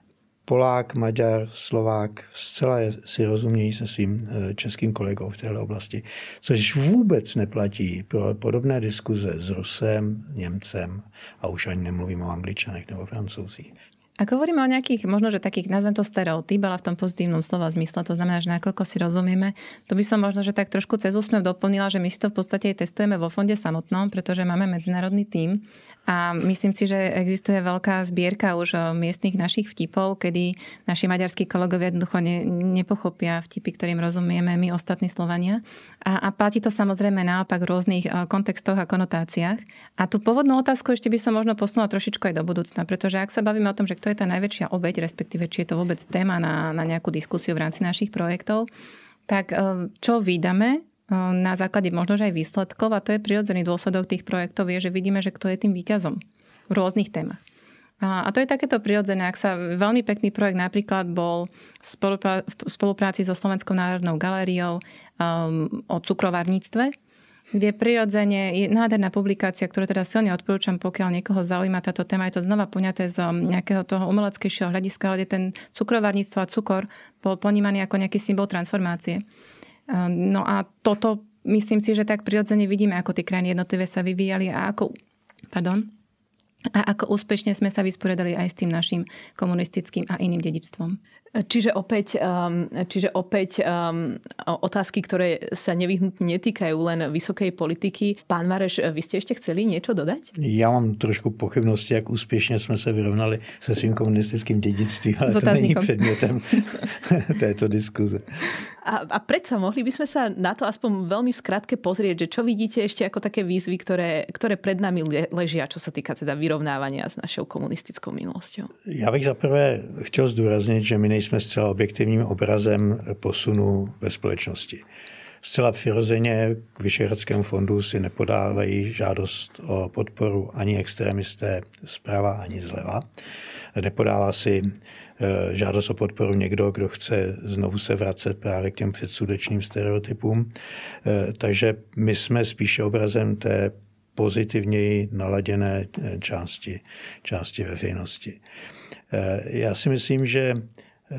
Polák, Maďar, Slovák zcela si rozumějí se svým e, českým kolegou v této oblasti, což vůbec neplatí pro podobné diskuze s Rusem, Němcem a už ani nemluvím o Angličanech nebo Francouzích. Ak hovoríme o nejakých, možno, že takých, nazvem to stereotyp, ale v tom pozitívnom slova zmysle, to znamená, že nakoľko si rozumieme, to by som možno, že tak trošku cez úsmev doplnila, že my si to v podstate aj testujeme vo fonde samotnom, pretože máme medzinárodný tím a myslím si, že existuje veľká zbierka už eh, miestnych našich vtipov, kedy naši maďarskí kolegovia jednoducho ne, nepochopia vtipy, ktorým rozumieme my ostatní Slovania. A, a platí to samozrejme naopak v rôznych eh, kontextoch a konotáciách. A tú pôvodnú otázku ešte by som možno posunula trošičku aj do budúcna, pretože ak sa bavíme o tom, že kto je tá najväčšia obeď, respektíve či je to vôbec téma na, na nejakú diskusiu v rámci našich projektov, tak eh, čo vydame Ehm, na základe možno aj výsledkov a to je prirodzený dôsledok tých projektov, je, že vidíme, že kto je tým výťazom v rôznych témach. A to je takéto prirodzené, ak sa veľmi pekný projekt napríklad bol v spolupráci so Slovenskou národnou galériou um, o cukrovarníctve, kde prirodzene je nádherná publikácia, ktorú teda silne odporúčam, pokiaľ niekoho zaujíma táto téma. Je to znova poňaté z ehm, nejakého toho umeleckejšieho hľadiska, ale ten cukrovarníctvo a cukor bol ponímaný ako nejaký symbol transformácie. Ehm, no a toto myslím si, že tak prirodzene vidíme, ako tie krajiny jednotlivé sa vyvíjali a ako, pardon, a ako úspešne sme sa vysporiadali aj s tým našim komunistickým a iným dedičstvom. Čiže opäť, um, čiže opäť um, otázky, ktoré sa nevyhnutne netýkajú len vysokej politiky. Pán Mareš, vy ste ešte chceli niečo dodať? Ja mám trošku pochybnosti, ak úspešne sme sa vyrovnali sa svým komunistickým dedictvím, ale to není předmětem tejto diskuze. A, a predsa mohli by sme sa na to aspoň veľmi v skratke pozrieť, že čo vidíte ešte ako také výzvy, ktoré, ktoré pred nami ležia, čo sa týka teda vyrovnávania s našou komunistickou minulosťou? Ja bych zaprvé chcel zdôrazniť, že my nejsme zcela objektivním obrazem posunu ve společnosti. Zcela přirozeně k Vyšehradskému fondu si nepodávají žádost o podporu ani extremisté zprava, ani zleva. Nepodává si eh, žádost o podporu někdo, kdo chce znovu se vracet právě k těm předsudečným stereotypům. Eh, takže my jsme spíše obrazem té pozitivněji naladěné eh, části, části veřejnosti. Já si myslím, že Eh,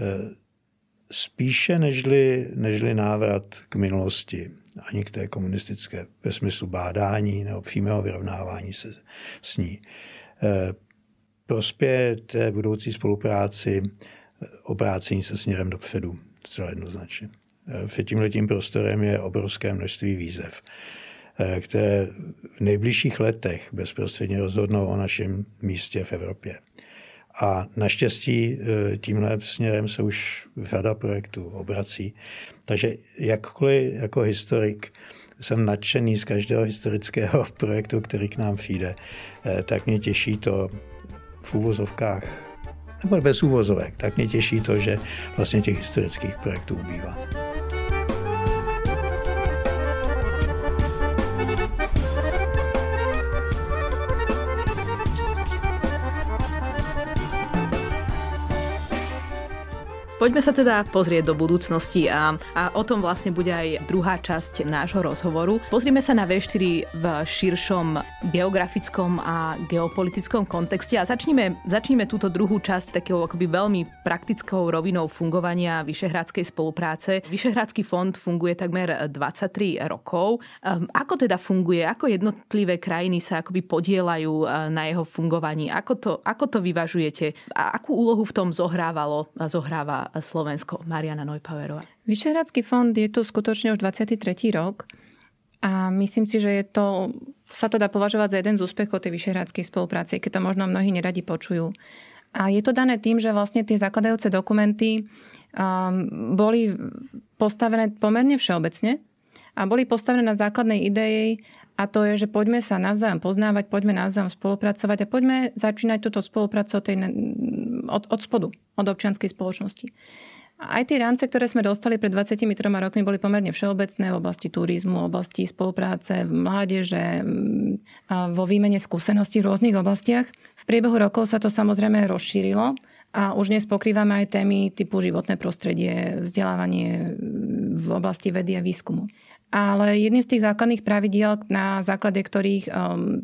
spíše nežli, nežli návrat k minulosti, ani k té komunistické, ve smyslu bádání nebo přímého vyrovnávání se s ní. Eh, prospěje té budoucí spolupráci eh, obrácení se směrem dopředu, zcela jednoznačně. Před tímhletím prostorem je obrovské množství výzev, které v nejbližších letech bezprostředně rozhodnou o našem místě v Evropě. A naštěstí e, tímhle směrem se už řada projektů obrací. Takže jakkoliv jako historik jsem nadšený z každého historického projektu, který k nám přijde, e, tak mě těší to v úvozovkách, nebo bez úvozovek, tak mě těší to, že vlastně těch historických projektů ubývá. Poďme sa teda pozrieť do budúcnosti a, a o tom vlastne bude aj druhá časť nášho rozhovoru. Pozrieme sa na V4 v širšom geografickom a geopolitickom kontexte a začneme, začneme túto druhú časť takého akoby veľmi praktickou rovinou fungovania Vyšehradskej spolupráce. Vyšehradský fond funguje takmer 23 rokov. Ehm, ako teda funguje? Ako jednotlivé krajiny sa akoby podielajú e, na jeho fungovaní? Ako to, ako to vyvažujete? A akú úlohu v tom zohrávalo, a zohráva Slovensko Mariana Nojpaverová. Vyšehradský fond je tu skutočne už 23. rok a myslím si, že je to, sa to dá považovať za jeden z úspechov tej vyšehradskej spolupráce, keď to možno mnohí neradi počujú. A je to dané tým, že vlastne tie zakladajúce dokumenty um, boli postavené pomerne všeobecne a boli postavené na základnej idei a to je, že poďme sa navzájom poznávať, poďme navzájom spolupracovať a poďme začínať túto spoluprácu od, od, od spodu, od občianskej spoločnosti. Aj tie rámce, ktoré sme dostali pred 23 rokmi, boli pomerne všeobecné v oblasti turizmu, v oblasti spolupráce, mládeže, mm, vo výmene skúseností v rôznych oblastiach. V priebehu rokov sa to samozrejme rozšírilo a už dnes pokrývame aj témy typu životné prostredie, vzdelávanie mm, v oblasti vedy a výskumu. Ale jedným z tých základných pravidiel, na základe ktorých um,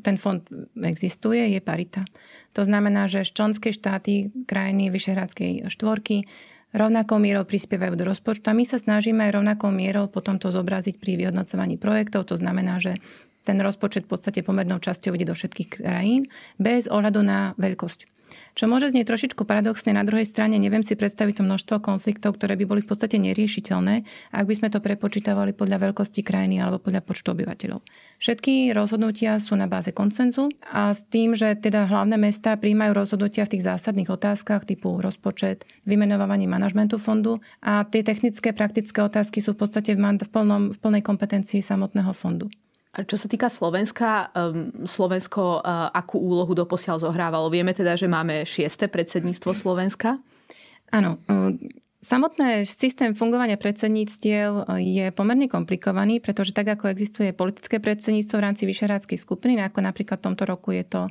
ten fond existuje, je parita. To znamená, že členské štáty krajiny Vyšehradskej štvorky rovnakou mierou prispievajú do rozpočtu a my sa snažíme aj rovnakou mierou potom to zobraziť pri vyhodnocovaní projektov. To znamená, že ten rozpočet v podstate pomernou časťou ide do všetkých krajín bez ohľadu na veľkosť. Čo môže znieť trošičku paradoxne, na druhej strane neviem si predstaviť to množstvo konfliktov, ktoré by boli v podstate neriešiteľné, ak by sme to prepočítavali podľa veľkosti krajiny alebo podľa počtu obyvateľov. Všetky rozhodnutia sú na báze koncenzu a s tým, že teda hlavné mesta príjmajú rozhodnutia v tých zásadných otázkach typu rozpočet, vymenovanie manažmentu fondu a tie technické praktické otázky sú v podstate v, v, plnom, v plnej kompetencii samotného fondu. Čo sa týka Slovenska, ehm, Slovensko e, akú úlohu doposiaľ zohrávalo? Vieme teda, že máme šieste predsedníctvo mhm. Slovenska. Áno, e, Samotné systém fungovania predsedníctiev e, je pomerne komplikovaný, pretože tak ako existuje politické predsedníctvo v rámci vyšerádskej skupiny, no ako napríklad v tomto roku je to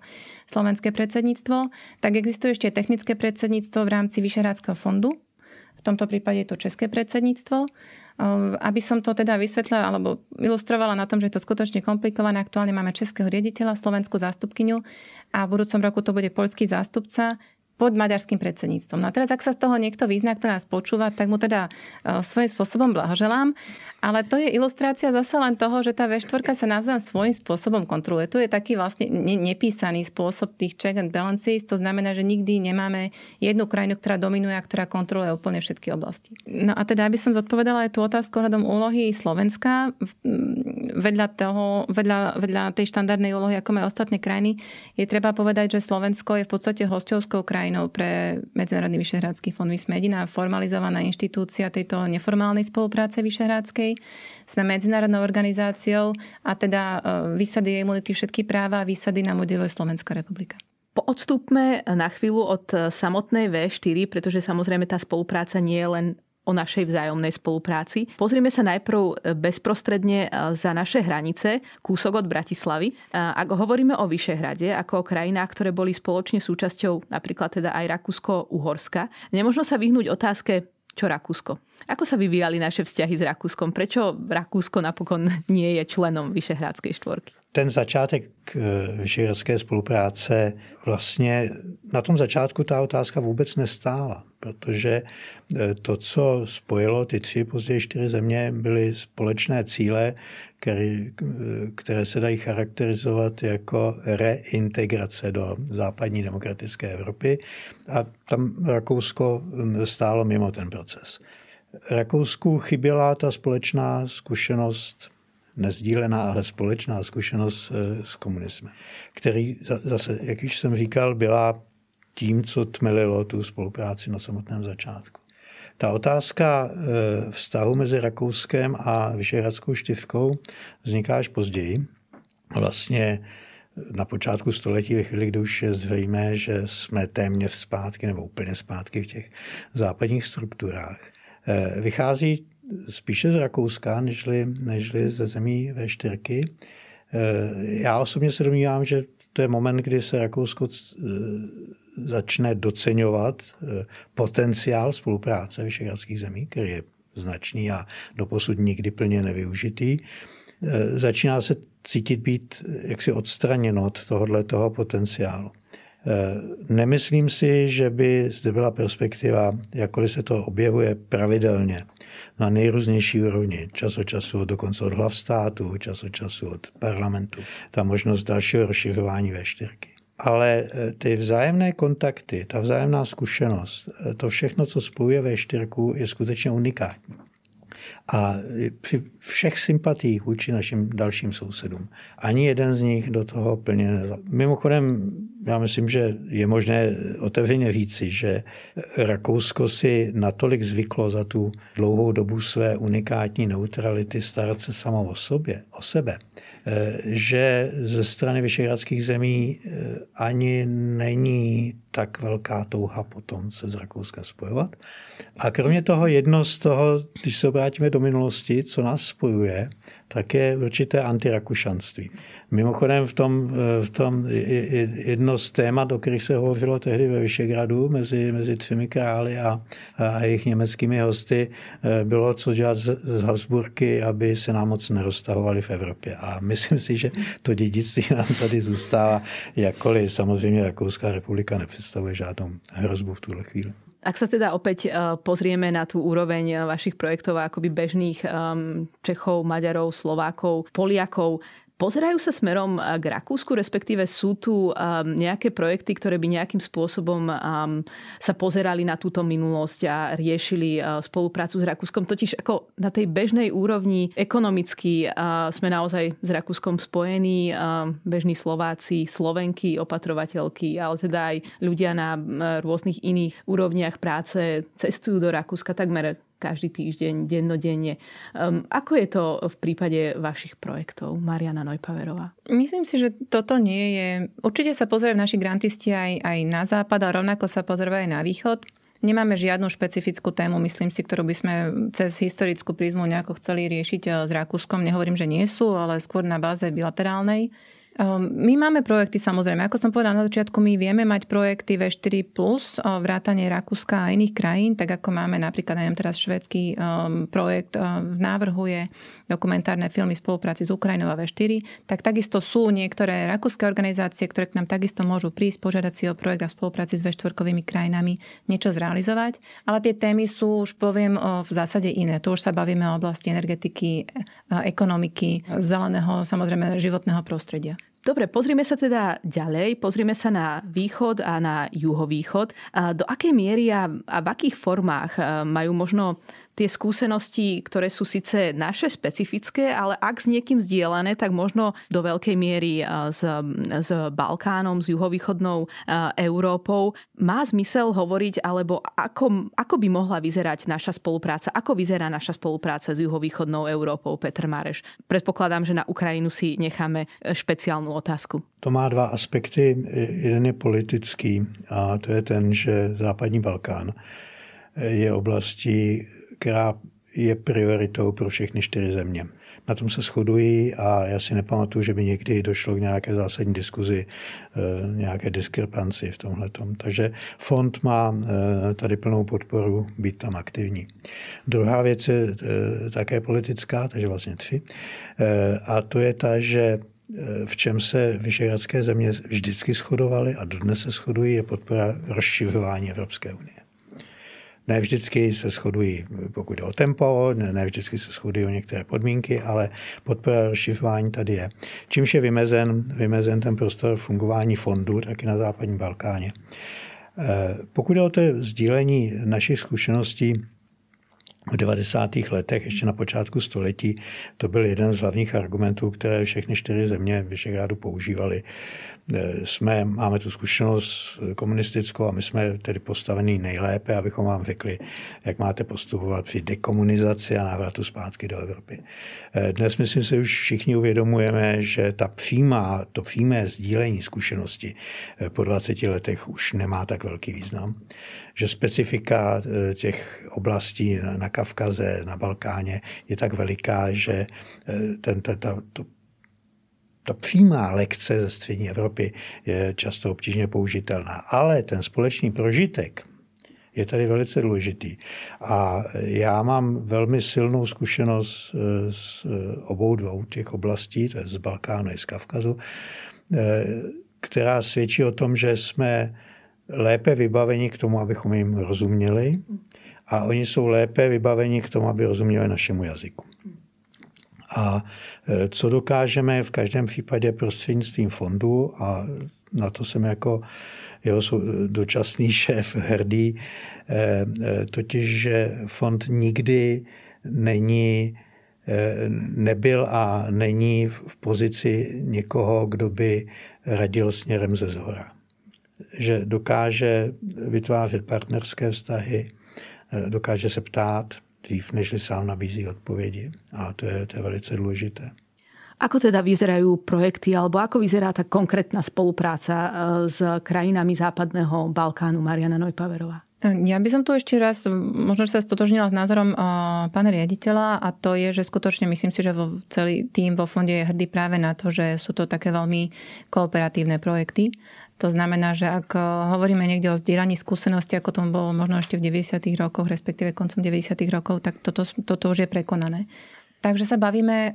slovenské predsedníctvo, tak existuje ešte technické predsedníctvo v rámci vyšerádskeho fondu. V tomto prípade je to české predsedníctvo Ehm, aby som to teda vysvetlila alebo ilustrovala na tom, že je to skutočne komplikované, aktuálne máme českého riaditeľa, slovenskú zástupkyňu a v budúcom roku to bude polský zástupca pod maďarským predsedníctvom. No a teraz, ak sa z toho niekto vyzná, kto nás počúva, tak mu teda ehm, svojím spôsobom blahoželám ale to je ilustrácia zase len toho, že tá V4 sa navzájom svojím spôsobom kontroluje. Tu je taký vlastne ne- nepísaný spôsob tých check and balances, to znamená, že nikdy nemáme jednu krajinu, ktorá dominuje a ktorá kontroluje úplne všetky oblasti. No a teda, aby som zodpovedala aj tú otázku hľadom úlohy Slovenska, vedľa, toho, vedľa, vedľa tej štandardnej úlohy, ako aj ostatné krajiny, je treba povedať, že Slovensko je v podstate hostovskou krajinou pre Medzinárodný vyšehradský fond. My sme jediná formalizovaná inštitúcia tejto neformálnej spolupráce vyšehradskej. Sme medzinárodnou organizáciou a teda e, výsady imunity všetky práva a výsady nám udeluje Slovenská republika. Odstúpme na chvíľu od e, samotnej V4, pretože samozrejme tá spolupráca nie je len o našej vzájomnej spolupráci. Pozrieme sa najprv e, bezprostredne za naše hranice, kúsok od Bratislavy. Ak hovoríme o Vyšehrade, ako o krajinách, ktoré boli spoločne súčasťou napríklad teda aj Rakúsko-Uhorska, nemožno sa vyhnúť otázke, čo Rakúsko. Ako sa vyvíjali naše vzťahy s Rakúskom? Prečo Rakúsko napokon nie je členom Vyšehradskej štvorky? Ten začátek eh, vyšehradskej spolupráce, vlastně na tom začátku ta otázka vůbec nestála protože e, to, co spojilo ty tři, později čtyři země, byly společné cíle, které, e, které se dají charakterizovat jako reintegrace do západní demokratické Evropy. A tam Rakousko stálo mimo ten proces. Rakousku chyběla ta společná zkušenost nezdílená, ale společná zkušenost e, s komunismem, který zase, jak již jsem říkal, byla tím, co tmelilo tu spolupráci na samotném začátku. Ta otázka e, vztahu mezi Rakouskem a Vyšehradskou štivkou vzniká až později. Vlastně na počátku století, ve chvíli, kdy už je zřejmé, že jsme téměř zpátky nebo úplně zpátky v těch západních strukturách, e, vychází spíše z Rakouska, nežli, nežli ze zemí V4. E, já osobně se domnívám, že to je moment, kdy se Rakousko začne doceňovat eh, potenciál spolupráce vyšehradských zemí, který je značný a doposud nikdy plně nevyužitý, eh, začíná se cítit být eh, jaksi odstraněno od tohohle toho potenciálu. Nemyslím si, že by zde byla perspektiva, jakkoliv se to objevuje pravidelně na nejrůznější úrovni, čas od času dokonce od hlav státu, čas od času od parlamentu, ta možnost dalšího rozšiřování ve štyrky. Ale e, ty vzájemné kontakty, ta vzájemná zkušenost, e, to všechno, co spojuje ve štyrku, je skutečně unikátní. A e, při všech sympatích vůči našim dalším sousedům. Ani jeden z nich do toho plně nezap... Mimochodem, já myslím, že je možné otevřeně říci, že Rakousko si natolik zvyklo za tu dlouhou dobu své unikátní neutrality starat se samo o sobě, o sebe, že ze strany vyšehradských zemí eh, ani není tak velká touha potom se s Rakouska spojovat. A kromě toho jedno z toho, když se obrátíme do minulosti, co nás spojuje, tak je určité antirakušanství. Mimochodem v tom, eh, v tom jedno z témat, o kterých se hovořilo tehdy ve Vyšegradu mezi, mezi třemi králi a, a jejich německými hosty, eh, bylo co dělat z, z Habsburky, aby se nám moc neroztahovali v Evropě. A myslím si, že to dědictví nám tady zůstává, jakkoliv samozřejmě Rakouská republika nepředstavuje nepredstavuje žiadnu hrozbu v túto chvíli. Ak sa teda opäť e, pozrieme na tú úroveň e, vašich projektov akoby bežných e, Čechov, Maďarov, Slovákov, Poliakov, Pozerajú sa smerom k Rakúsku, respektíve sú tu nejaké projekty, ktoré by nejakým spôsobom sa pozerali na túto minulosť a riešili spoluprácu s Rakúskom. Totiž ako na tej bežnej úrovni ekonomicky sme naozaj s Rakúskom spojení, bežní Slováci, Slovenky, opatrovateľky, ale teda aj ľudia na rôznych iných úrovniach práce cestujú do Rakúska takmer každý týždeň, dennodenne. Um, ako je to v prípade vašich projektov, Mariana Nojpaverová? Myslím si, že toto nie je... Určite sa v naši grantisti aj, aj na západ a rovnako sa pozerajú aj na východ. Nemáme žiadnu špecifickú tému, myslím si, ktorú by sme cez historickú prízmu nejako chceli riešiť e, s Rakúskom. Nehovorím, že nie sú, ale skôr na báze bilaterálnej. Ehm, my máme projekty samozrejme, ako som povedala na začiatku, my vieme mať projekty V4+, eh, vrátanie Rakúska a iných krajín, tak ako máme napríklad, neviem teraz švedský ehm, projekt eh, v návrhu je dokumentárne filmy v spolupráci s Ukrajinou a V4, tak takisto sú niektoré rakúske organizácie, ktoré k nám takisto môžu prísť, požiadať si o projekt a v spolupráci s V4 krajinami niečo zrealizovať. Ale tie témy sú, už poviem, eh, v zásade iné. Tu už sa bavíme o oblasti energetiky, ekonomiky, zeleného, samozrejme životného prostredia. Dobre, pozrime sa teda ďalej, pozrime sa na východ a na juhovýchod. Do akej miery a, a v akých formách e, majú možno tie skúsenosti, ktoré sú síce naše špecifické, ale ak s niekým zdieľané, tak možno do veľkej miery e, s, s Balkánom, s juhovýchodnou e, Európou. Má zmysel hovoriť, alebo ako, ako by mohla vyzerať naša spolupráca, ako vyzerá naša spolupráca s juhovýchodnou Európou, Petr Mareš. Predpokladám, že na Ukrajinu si necháme e, špeciálnu otázku. To má dva aspekty. Jeden je politický a to je ten, že západní Balkán je oblastí, která je prioritou pro všechny čtyři země. Na tom se shodují a já si nepamatuju, že by někdy došlo k nějaké zásadní diskuzi, eh, nějaké diskrepanci v tomhle. Takže fond má eh, tady plnou podporu být tam aktivní. Druhá věc je eh, také politická, takže vlastně tři. A to je ta, že v čem se vyšehradské země vždycky shodovaly a dodnes se shodují, je podpora rozšiřování Evropské unie. Ne vždycky se shodují, pokud jde o tempo, ne, ne vždycky se shodují o některé podmínky, ale podpora rozšiřování tady je. Čímž je vymezen, vymezen ten prostor fungování fondu, taky na západním Balkáně. Eh, pokud jde o to sdílení našich zkušeností, v 90. letech, ještě na počátku století, to byl jeden z hlavních argumentů, které všechny čtyři země Vyšegrádu používaly. E, jsme, máme tu zkušenost komunistickou a my jsme tedy postavení nejlépe, abychom vám řekli, jak máte postupovat při dekomunizaci a návratu zpátky do Evropy. E, dnes, myslím si, už všichni uvědomujeme, že ta přímá, to přímé sdílení zkušenosti e, po 20 letech už nemá tak velký význam. Že specifika těch oblastí na Kavkaze, na Balkáně je tak veliká, že ten, ten, ta, to ta přímá lekce ze střední Evropy je často obtížně použitelná, ale ten společný prožitek je tady velice důležitý. A já mám velmi silnou zkušenost z eh, eh, obou dvou těch oblastí, to je z Balkánu i z Kavkazu, eh, která svědčí o tom, že jsme lépe vybaveni k tomu, abychom jim rozuměli a oni jsou lépe vybaveni k tomu, aby rozuměli našemu jazyku. A e, co dokážeme v každém případě prostřednictvím fondu, a na to jsem jako jeho dočasný šéf hrdý, e, e, totiž, že fond nikdy není nebyl a není v pozici někoho, kdo by radil směrem ze zhora. Že dokáže vytvářet partnerské vztahy, dokáže se ptát, dřív, než sám nabízí odpovědi. A to je, to je velice důležité. Ako teda vyzerajú projekty alebo ako vyzerá tá konkrétna spolupráca e, s krajinami západného Balkánu Mariana Nojpaverová? E, ja by som tu ešte raz možno sa stotožnila s názorom e, pána riaditeľa a to je, že skutočne myslím si, že vo, celý tým vo fonde je hrdý práve na to, že sú to také veľmi kooperatívne projekty to znamená, že ak e, hovoríme niekde o zdieľaní skúsenosti, ako tomu bolo možno ešte v 90. rokoch, respektíve koncom 90. rokov, tak toto, toto už je prekonané. Takže sa bavíme eh,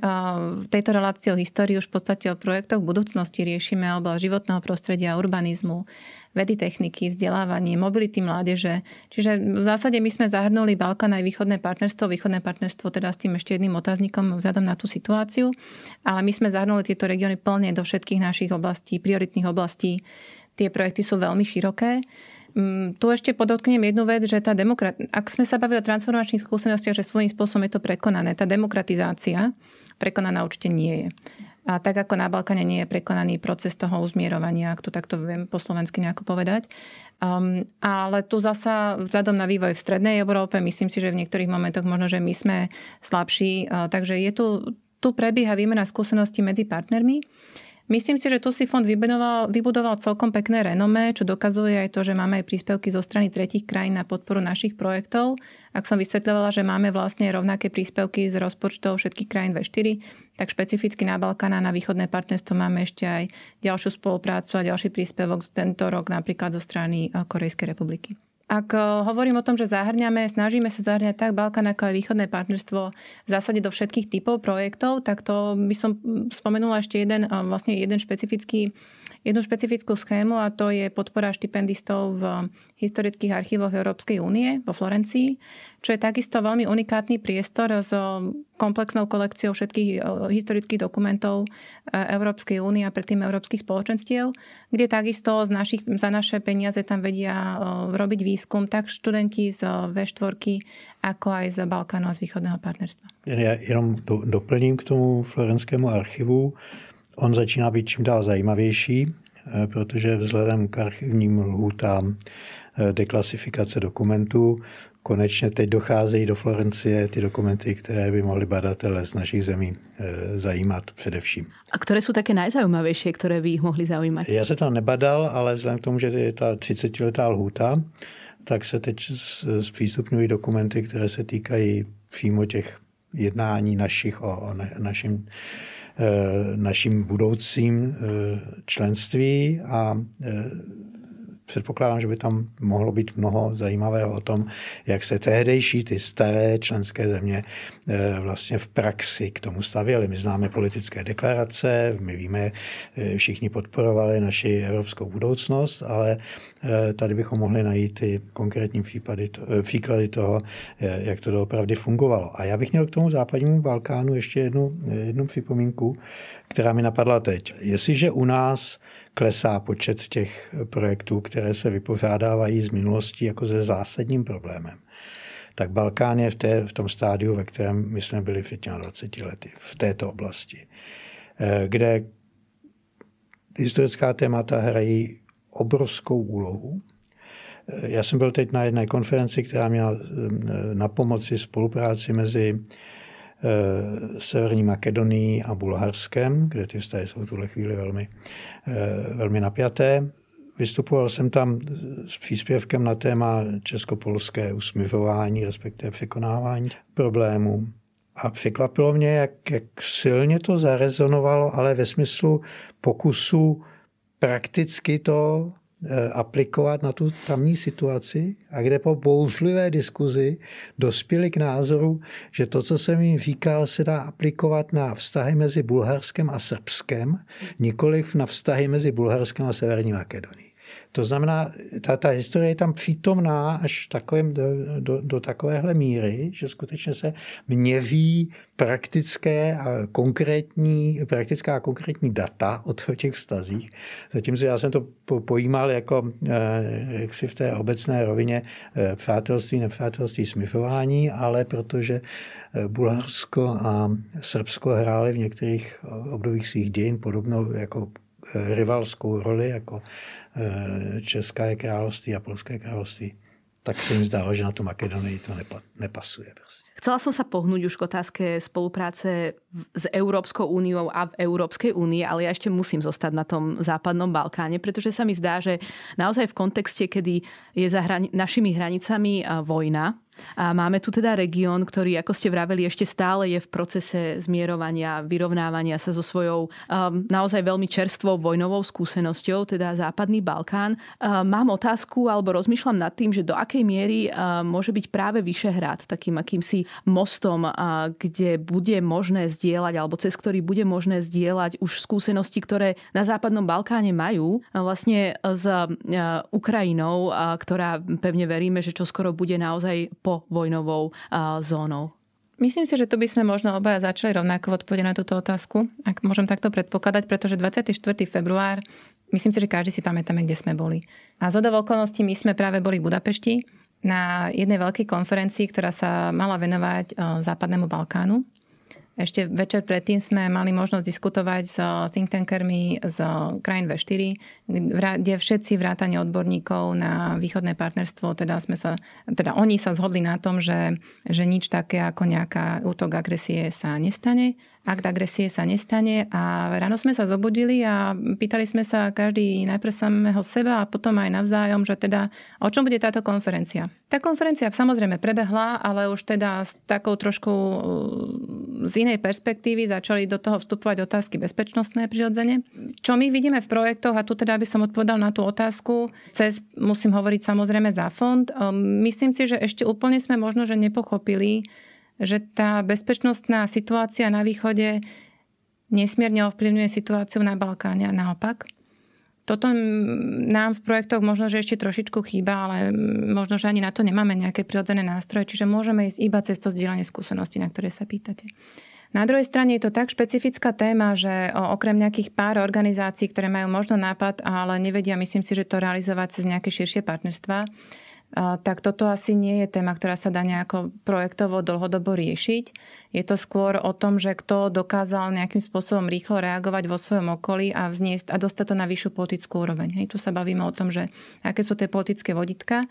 v tejto relácii o histórii už v podstate o projektoch budúcnosti. Riešime oblasť životného prostredia, urbanizmu, vedy techniky, vzdelávanie, mobility mládeže. Čiže v zásade my sme zahrnuli Balkán aj východné partnerstvo. Východné partnerstvo teda s tým ešte jedným otáznikom vzhľadom na tú situáciu. Ale my sme zahrnuli tieto regióny plne do všetkých našich oblastí, prioritných oblastí. Tie projekty sú veľmi široké. Mm, tu ešte podotknem jednu vec, že tá demokrat... ak sme sa bavili o transformačných skúsenostiach, že svojím spôsobom je to prekonané, tá demokratizácia prekonaná určite nie je. A tak ako na Balkáne nie je prekonaný proces toho uzmierovania, ak to takto viem po slovensky nejako povedať. Um, ale tu zasa vzhľadom na vývoj v Strednej Európe, myslím si, že v niektorých momentoch možno, že my sme slabší. Uh, takže je tu, tu prebieha výmena skúseností medzi partnermi. Myslím si, že tu si fond vybudoval, vybudoval celkom pekné renome, čo dokazuje aj to, že máme aj príspevky zo strany tretich krajín na podporu našich projektov. Ak som vysvetľovala, že máme vlastne rovnaké príspevky z rozpočtov všetkých krajín V4, tak špecificky na Balkána na východné partnerstvo máme ešte aj ďalšiu spoluprácu a ďalší príspevok tento rok napríklad zo strany eh, Korejskej republiky. Ak e, hovorím o tom, že zahrňame, snažíme sa zahrňať tak Balkán ako aj východné partnerstvo v zásade do všetkých typov projektov, tak to by som spomenula ešte jeden, e, vlastne jeden špecifický jednu špecifickú schému a to je podpora štipendistov v historických archívoch Európskej únie vo Florencii, čo je takisto veľmi unikátny priestor s komplexnou kolekciou všetkých e, historických dokumentov e, Európskej únie a predtým Európskych spoločenstiev, kde takisto z našich, za naše peniaze tam vedia e, robiť výskum tak študenti z V4 ako aj z Balkánu a z východného partnerstva. Ja jenom doplním k tomu Florenskému archívu. On začíná být čím dál zajímavější, eh, protože vzhledem k archivním lhůtám eh, deklasifikace dokumentů, konečně teď docházejí do Florencie ty dokumenty, které by mohly badatele z našich zemí eh, zajímat především. A které jsou také nejzajímavější, které by jich mohly zajímat? Já se tam nebadal, ale vzhledem k tomu, že je ta 30-letá lhůta, tak se teď zpřístupňují dokumenty, které se týkají přímo těch jednání našich o, o našem Eh, naším budoucím eh, členství a eh, předpokládám, že by tam mohlo být mnoho zajímavého o tom, jak se tehdejší ty staré členské země eh, vlastně v praxi k tomu stavěly. My známe politické deklarace, my víme, eh, všichni podporovali naši evropskou budoucnost, ale eh, tady bychom mohli najít i konkrétní případy, příklady toho, jak to doopravdy fungovalo. A já bych měl k tomu západnímu Balkánu ještě jednu, jednu připomínku, která mi napadla teď. Jestliže u nás klesá počet těch projektů, které se vypořádávají z minulostí jako se zásadním problémem. Tak Balkán je v, té, v tom stádiu, ve kterém my jsme byli v 20 lety, v této oblasti, eh, kde historická témata hrají obrovskou úlohu. Eh, já jsem byl teď na jedné konferenci, která měla eh, na pomoci spolupráci mezi Severní Makedonií a Bulharskem, kde ty vztahy jsou v tuhle chvíli velmi, eh, velmi napjaté. Vystupoval jsem tam s příspěvkem na téma českopolské usmivování, respektive překonávání problémů. A překvapilo mě, jak, jak silně to zarezonovalo, ale ve smyslu pokusu prakticky to Eh, aplikovat na tu tamní situaci a kde po bouřlivé diskuzi dospěli k názoru, že to, co jsem jim říkal, se dá aplikovat na vztahy mezi Bulharskem a Srbskem, nikoliv na vztahy mezi Bulharskem a Severní Makedonií. To znamená, ta, ta historie je tam přítomná až takovým, do, do, do takovéhle míry, že skutečně se měví praktické a konkrétní, praktická a konkrétní data o těch vztazích. Zatímco já jsem to pojímal jako eh, jak si v té obecné rovině eh, přátelství, nepřátelství, smyfování, ale protože eh, Bulharsko a Srbsko hráli v některých obdobích svých dějin podobnou jako rivalskou roli jako eh, České království a Polské království, tak se mi zdálo, že na tu Makedonii to nepasuje. Prostě. Chcela som sa pohnúť už k otázke spolupráce s Európskou úniou a v Európskej únii, ale ja ešte musím zostať na tom západnom Balkáne, pretože sa mi zdá, že naozaj v kontexte, kedy je za hrani- našimi hranicami eh, vojna, a máme tu teda región, ktorý, ako ste vraveli, ešte stále je v procese zmierovania, vyrovnávania sa so svojou um, naozaj veľmi čerstvou vojnovou skúsenosťou, teda Západný Balkán. Um, mám otázku, alebo rozmýšľam nad tým, že do akej miery um, môže byť práve Vyšehrad takým akýmsi mostom, um, kde bude možné zdieľať, alebo cez ktorý bude možné zdieľať už skúsenosti, ktoré na Západnom Balkáne majú, uh, vlastne s uh, Ukrajinou, uh, ktorá pevne veríme, že čoskoro bude naozaj po povojnovou zónou? Myslím si, že tu by sme možno obaja začali rovnako odpovedať na túto otázku, ak môžem takto predpokladať, pretože 24. február, myslím si, že každý si pamätáme, kde sme boli. A z okolností my sme práve boli v Budapešti na jednej veľkej konferencii, ktorá sa mala venovať Západnému Balkánu. Ešte večer predtým sme mali možnosť diskutovať s eh, think tankermi z krajín V4, kde všetci vrátane odborníkov na východné partnerstvo, teda, sme sa, teda oni sa zhodli na tom, že, že nič také ako nejaká útok agresie sa nestane akt agresie sa nestane. A ráno sme sa zobudili a pýtali sme sa každý najprv samého seba a potom aj navzájom, že teda o čom bude táto konferencia. Tá konferencia samozrejme prebehla, ale už teda s takou trošku uh, z inej perspektívy začali do toho vstupovať otázky bezpečnostné prirodzene. Čo my vidíme v projektoch, a tu teda by som odpovedal na tú otázku, cez, musím hovoriť samozrejme za fond, um, myslím si, že ešte úplne sme možno, že nepochopili, že tá bezpečnostná situácia na východe nesmierne ovplyvňuje situáciu na Balkáne a naopak. Toto nám v projektoch možno, že ešte trošičku chýba, ale možno, že ani na to nemáme nejaké prirodzené nástroje, čiže môžeme ísť iba cez to zdieľanie skúseností, na ktoré sa pýtate. Na druhej strane je to tak špecifická téma, že okrem nejakých pár organizácií, ktoré majú možno nápad, ale nevedia, myslím si, že to realizovať cez nejaké širšie partnerstva, tak toto asi nie je téma, ktorá sa dá nejako projektovo dlhodobo riešiť. Je to skôr o tom, že kto dokázal nejakým spôsobom rýchlo reagovať vo svojom okolí a, vzniesť, a dostať to na vyššiu politickú úroveň. Hej, tu sa bavíme o tom, že aké sú tie politické voditka.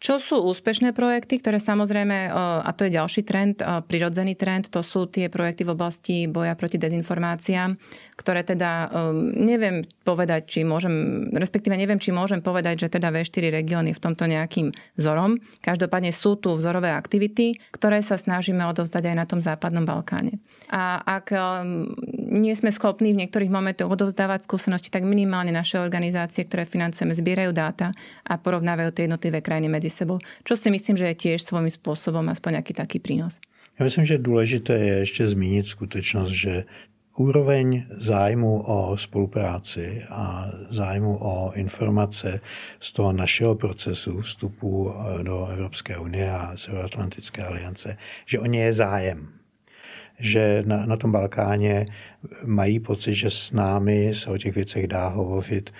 Čo sú úspešné projekty, ktoré samozrejme, e, a to je ďalší trend, e, prirodzený trend, to sú tie projekty v oblasti boja proti dezinformáciám, ktoré teda e, neviem povedať, či môžem, respektíve neviem, či môžem povedať, že teda V4 región je v tomto nejakým vzorom. Každopádne sú tu vzorové aktivity, ktoré sa snažíme odovzdať aj na tom západnom Balkáne. A ak um, nie sme schopní v niektorých momentoch odovzdávať skúsenosti, tak minimálne naše organizácie, ktoré financujeme, zbierajú dáta a porovnávajú tie jednotlivé krajiny medzi sebou. Čo si myslím, že je tiež svojím spôsobom aspoň nejaký taký prínos. Ja myslím, že důležité je ešte zmínit skutečnost, že úroveň zájmu o spolupráci a zájmu o informace z toho našeho procesu vstupu e, do Evropské unie a Severoatlantické aliance, že o ně je zájem že na, na tom Balkáně mají pocit, že s námi se o těch věcech dá hovořit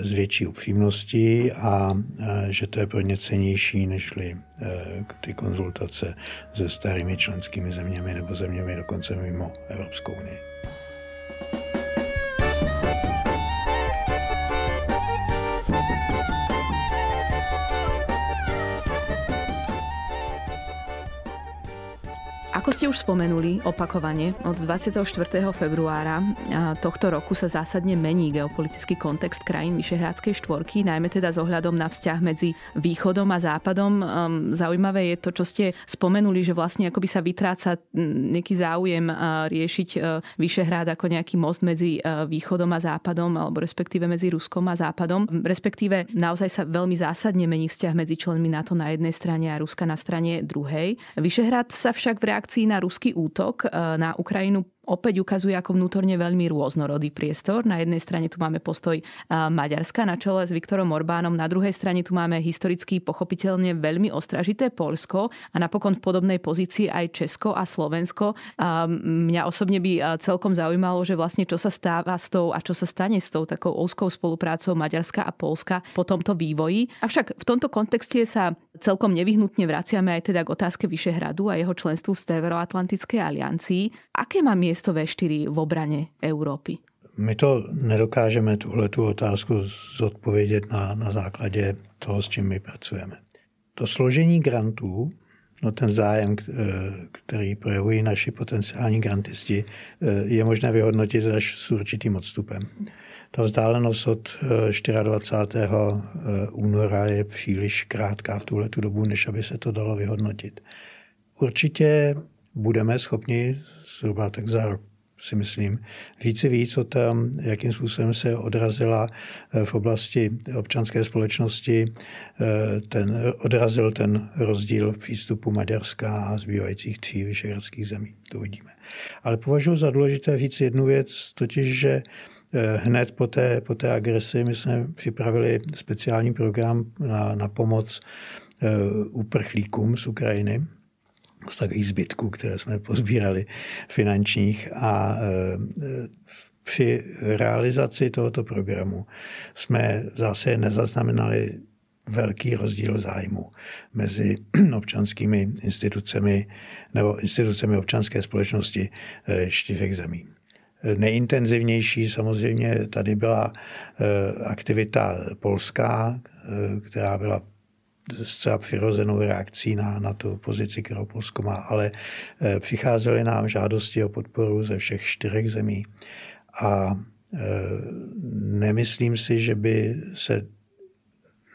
s eh, větší upřímností a eh, že to je pro ně cenější než eh, ty konzultace se starými členskými zeměmi nebo zeměmi dokonce mimo Evropskou unii. ste už spomenuli, opakovane, od 24. februára tohto roku sa zásadne mení geopolitický kontext krajín Vyšehradskej štvorky, najmä teda s ohľadom na vzťah medzi východom a západom. Ehm, zaujímavé je to, čo ste spomenuli, že vlastne akoby sa vytráca nejaký záujem riešiť e, vyšehrad ako nejaký most medzi e, východom a západom, alebo respektíve medzi Ruskom a západom. Respektíve naozaj sa veľmi zásadne mení vzťah medzi členmi NATO na jednej strane a Ruska na strane druhej. Vyšehrad sa však v reakcii na ruský útok eh, na Ukrajinu opäť ukazuje ako vnútorne veľmi rôznorodý priestor. Na jednej strane tu máme postoj Maďarska na čele s Viktorom Orbánom, na druhej strane tu máme historicky pochopiteľne veľmi ostražité Polsko a napokon v podobnej pozícii aj Česko a Slovensko. A mňa osobne by celkom zaujímalo, že vlastne čo sa stáva s tou a čo sa stane s tou takou úzkou spoluprácou Maďarska a Polska po tomto vývoji. Avšak v tomto kontexte sa celkom nevyhnutne vraciame aj teda k otázke Vyšehradu a jeho členstvu v Severoatlantickej aliancii. Aké má miesto miesto V4 v obrane Európy? My to nedokážeme tuhle tu otázku zodpovědět na, na základě toho, s čím my pracujeme. To složení grantů, no ten zájem, e, který projevují naši potenciální grantisti, e, je možné vyhodnotit až s určitým odstupem. Ta vzdálenost od 24. E, února je příliš krátká v tuhle tu dobu, než aby se to dalo vyhodnotit. Určitě budeme schopni zhruba tak za rok si myslím, říci víc o tom, jakým způsobem se odrazila eh, v oblasti občanské společnosti, eh, ten, odrazil ten rozdíl v přístupu Maďarska a zbývajících tří vyšehradských zemí. To vidíme. Ale považuji za důležité říct jednu věc, totiž, že eh, hned po té, po té agresi my jsme připravili speciální program na, na pomoc uprchlíkům z Ukrajiny, takových zbytků, které jsme pozbírali finančních a eh, při realizaci tohoto programu jsme zase nezaznamenali velký rozdíl zájmu mezi občanskými institucemi nebo institucemi občanské společnosti eh, čtyřech zemí. Nejintenzivnější samozřejmě tady byla eh, aktivita polská, která byla zcela přirozenou reakcí na, na tu pozici, kterou Polsko má. Ale eh, přicházely nám žádosti o podporu ze všech čtyřech zemí. A eh, nemyslím si, že by se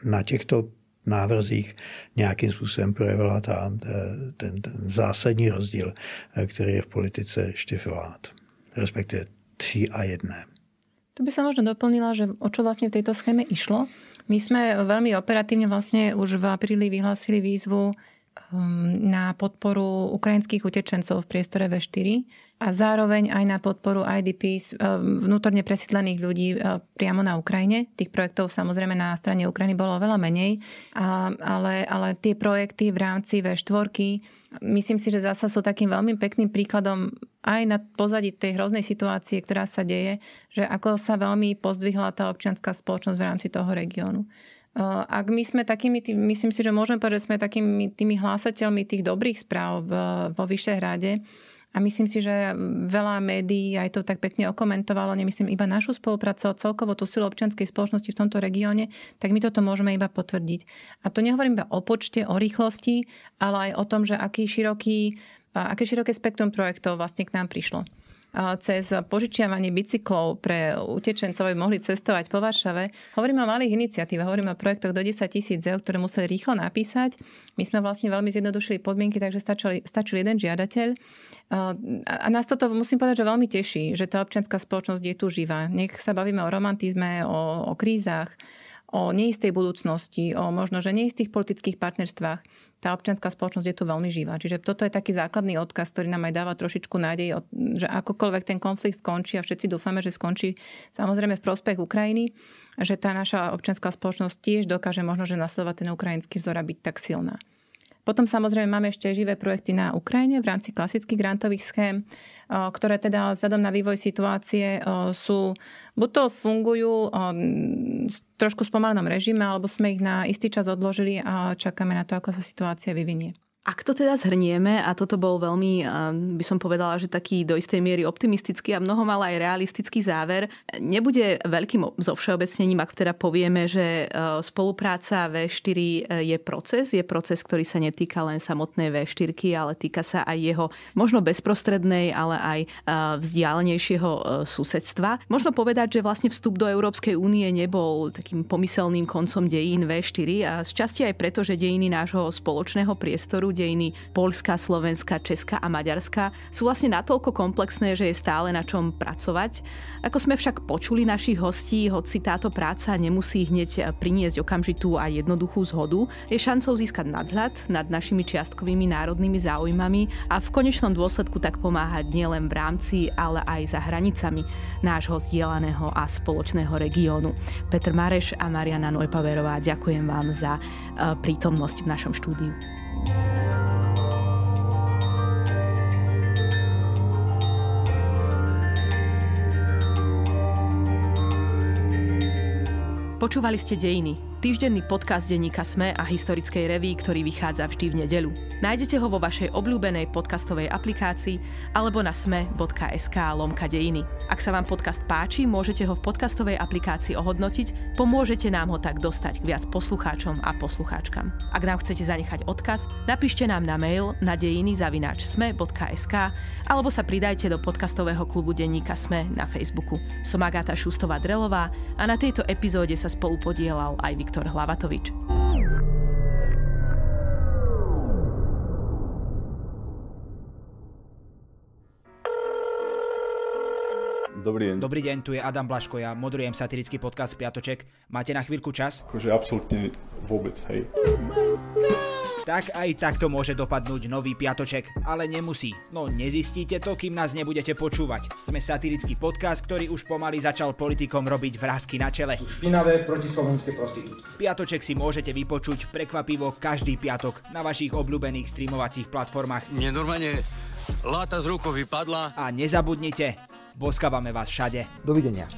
na těchto návrzích nějakým způsobem projevila ta, eh, ten, ten zásadní rozdíl, který je v politice čtyř respektive tří a jedné. To by sa možno doplnila, že o čo vlastne v tejto schéme išlo? My sme veľmi operatívne vlastne už v apríli vyhlásili výzvu um, na podporu ukrajinských utečencov v priestore V4 a zároveň aj na podporu IDPs um, vnútorne presídlených ľudí uh, priamo na Ukrajine. Tých projektov samozrejme na strane Ukrajiny bolo veľa menej, ale, ale tie projekty v rámci V4 myslím si, že zasa sú takým veľmi pekným príkladom aj na pozadí tej hroznej situácie, ktorá sa deje, že ako sa veľmi pozdvihla tá občianská spoločnosť v rámci toho regiónu. Uh, ak my sme takými, tým, myslím si, že môžeme povedať, že sme takými tými hlásateľmi tých dobrých správ uh, vo Vyšehrade, a myslím si, že veľa médií aj to tak pekne okomentovalo, nemyslím iba našu spoluprácu, ale celkovo tú silu občianskej spoločnosti v tomto regióne, tak my toto môžeme iba potvrdiť. A to nehovorím iba o počte, o rýchlosti, ale aj o tom, že aký široký aké široké spektrum projektov vlastne k nám prišlo cez požičiavanie bicyklov pre utečencov, aby mohli cestovať po Varšave. Hovoríme o malých iniciatívach, hovoríme o projektoch do 10 tisíc eur, ktoré museli rýchlo napísať. My sme vlastne veľmi zjednodušili podmienky, takže stačil, stačil jeden žiadateľ. A nás toto musím povedať, že veľmi teší, že tá občianská spoločnosť je tu živá. Nech sa bavíme o romantizme, o, o krízach, o neistej budúcnosti, o možno, že neistých politických partnerstvách tá občianská spoločnosť je tu veľmi živá. Čiže toto je taký základný odkaz, ktorý nám aj dáva trošičku nádej, že akokoľvek ten konflikt skončí a všetci dúfame, že skončí samozrejme v prospech Ukrajiny, že tá naša občianská spoločnosť tiež dokáže možno, že nasledovať ten ukrajinský vzor a byť tak silná. Potom samozrejme máme ešte živé projekty na Ukrajine v rámci klasických grantových schém, ktoré teda vzhľadom na vývoj situácie sú, buď to fungujú v trošku spomalenom režime, alebo sme ich na istý čas odložili a čakáme na to, ako sa situácia vyvinie. Ak to teda zhrnieme, a toto bol veľmi, eh, by som povedala, že taký do istej miery optimistický a mnoho mal aj realistický záver, nebude veľkým všeobecnením, ak teda povieme, že eh, spolupráca V4 eh, je proces, je proces, ktorý sa netýka len samotnej V4, ale týka sa aj jeho možno bezprostrednej, ale aj vzdialenejšieho susedstva. Možno povedať, že vlastne vstup do Európskej únie nebol takým pomyselným koncom dejín V4 a z časti aj preto, že dejiny nášho spoločného priestoru dejiny Polska, Slovenska, Česka a Maďarska sú vlastne natoľko komplexné, že je stále na čom pracovať. Ako sme však počuli našich hostí, hoci táto práca nemusí hneď priniesť okamžitú a jednoduchú zhodu, je šancou získať nadhľad nad našimi čiastkovými národnými záujmami a v konečnom dôsledku tak pomáhať nielen v rámci, ale aj za hranicami nášho zdieľaného a spoločného regiónu. Petr Mareš a Mariana Nojpaverová, ďakujem vám za eh, prítomnosť v našom štúdiu. Počúvali ste dejiny, týždenný podcast denníka SME a historickej reví, ktorý vychádza vždy v nedelu. Nájdete ho vo vašej obľúbenej podcastovej aplikácii alebo na sme.sk lomka dejiny. Ak sa vám podcast páči, môžete ho v podcastovej aplikácii ohodnotiť, pomôžete nám ho tak dostať k viac poslucháčom a poslucháčkam. Ak nám chcete zanechať odkaz, napíšte nám na mail na dejiny zavináč sme.sk alebo sa pridajte do podcastového klubu denníka SME na Facebooku. Som Agáta Šustová-Drelová a na tejto epizóde sa spolu podielal aj Viktor Viktor Hlavatovič. Dobrý deň. Dobrý deň, tu je Adam Blaško, ja moderujem satirický podcast Piatoček. Máte na chvíľku čas? Akože absolútne vôbec, hej. Tak aj takto môže dopadnúť nový piatoček, ale nemusí. No nezistíte to, kým nás nebudete počúvať. Sme satirický podcast, ktorý už pomaly začal politikom robiť vrázky na čele. Špinavé protislovenské prostitútky. Piatoček si môžete vypočuť prekvapivo každý piatok na vašich obľúbených streamovacích platformách. Mne normálne láta z rukou vypadla. A nezabudnite, Boskávame vás všade. Dovidenia.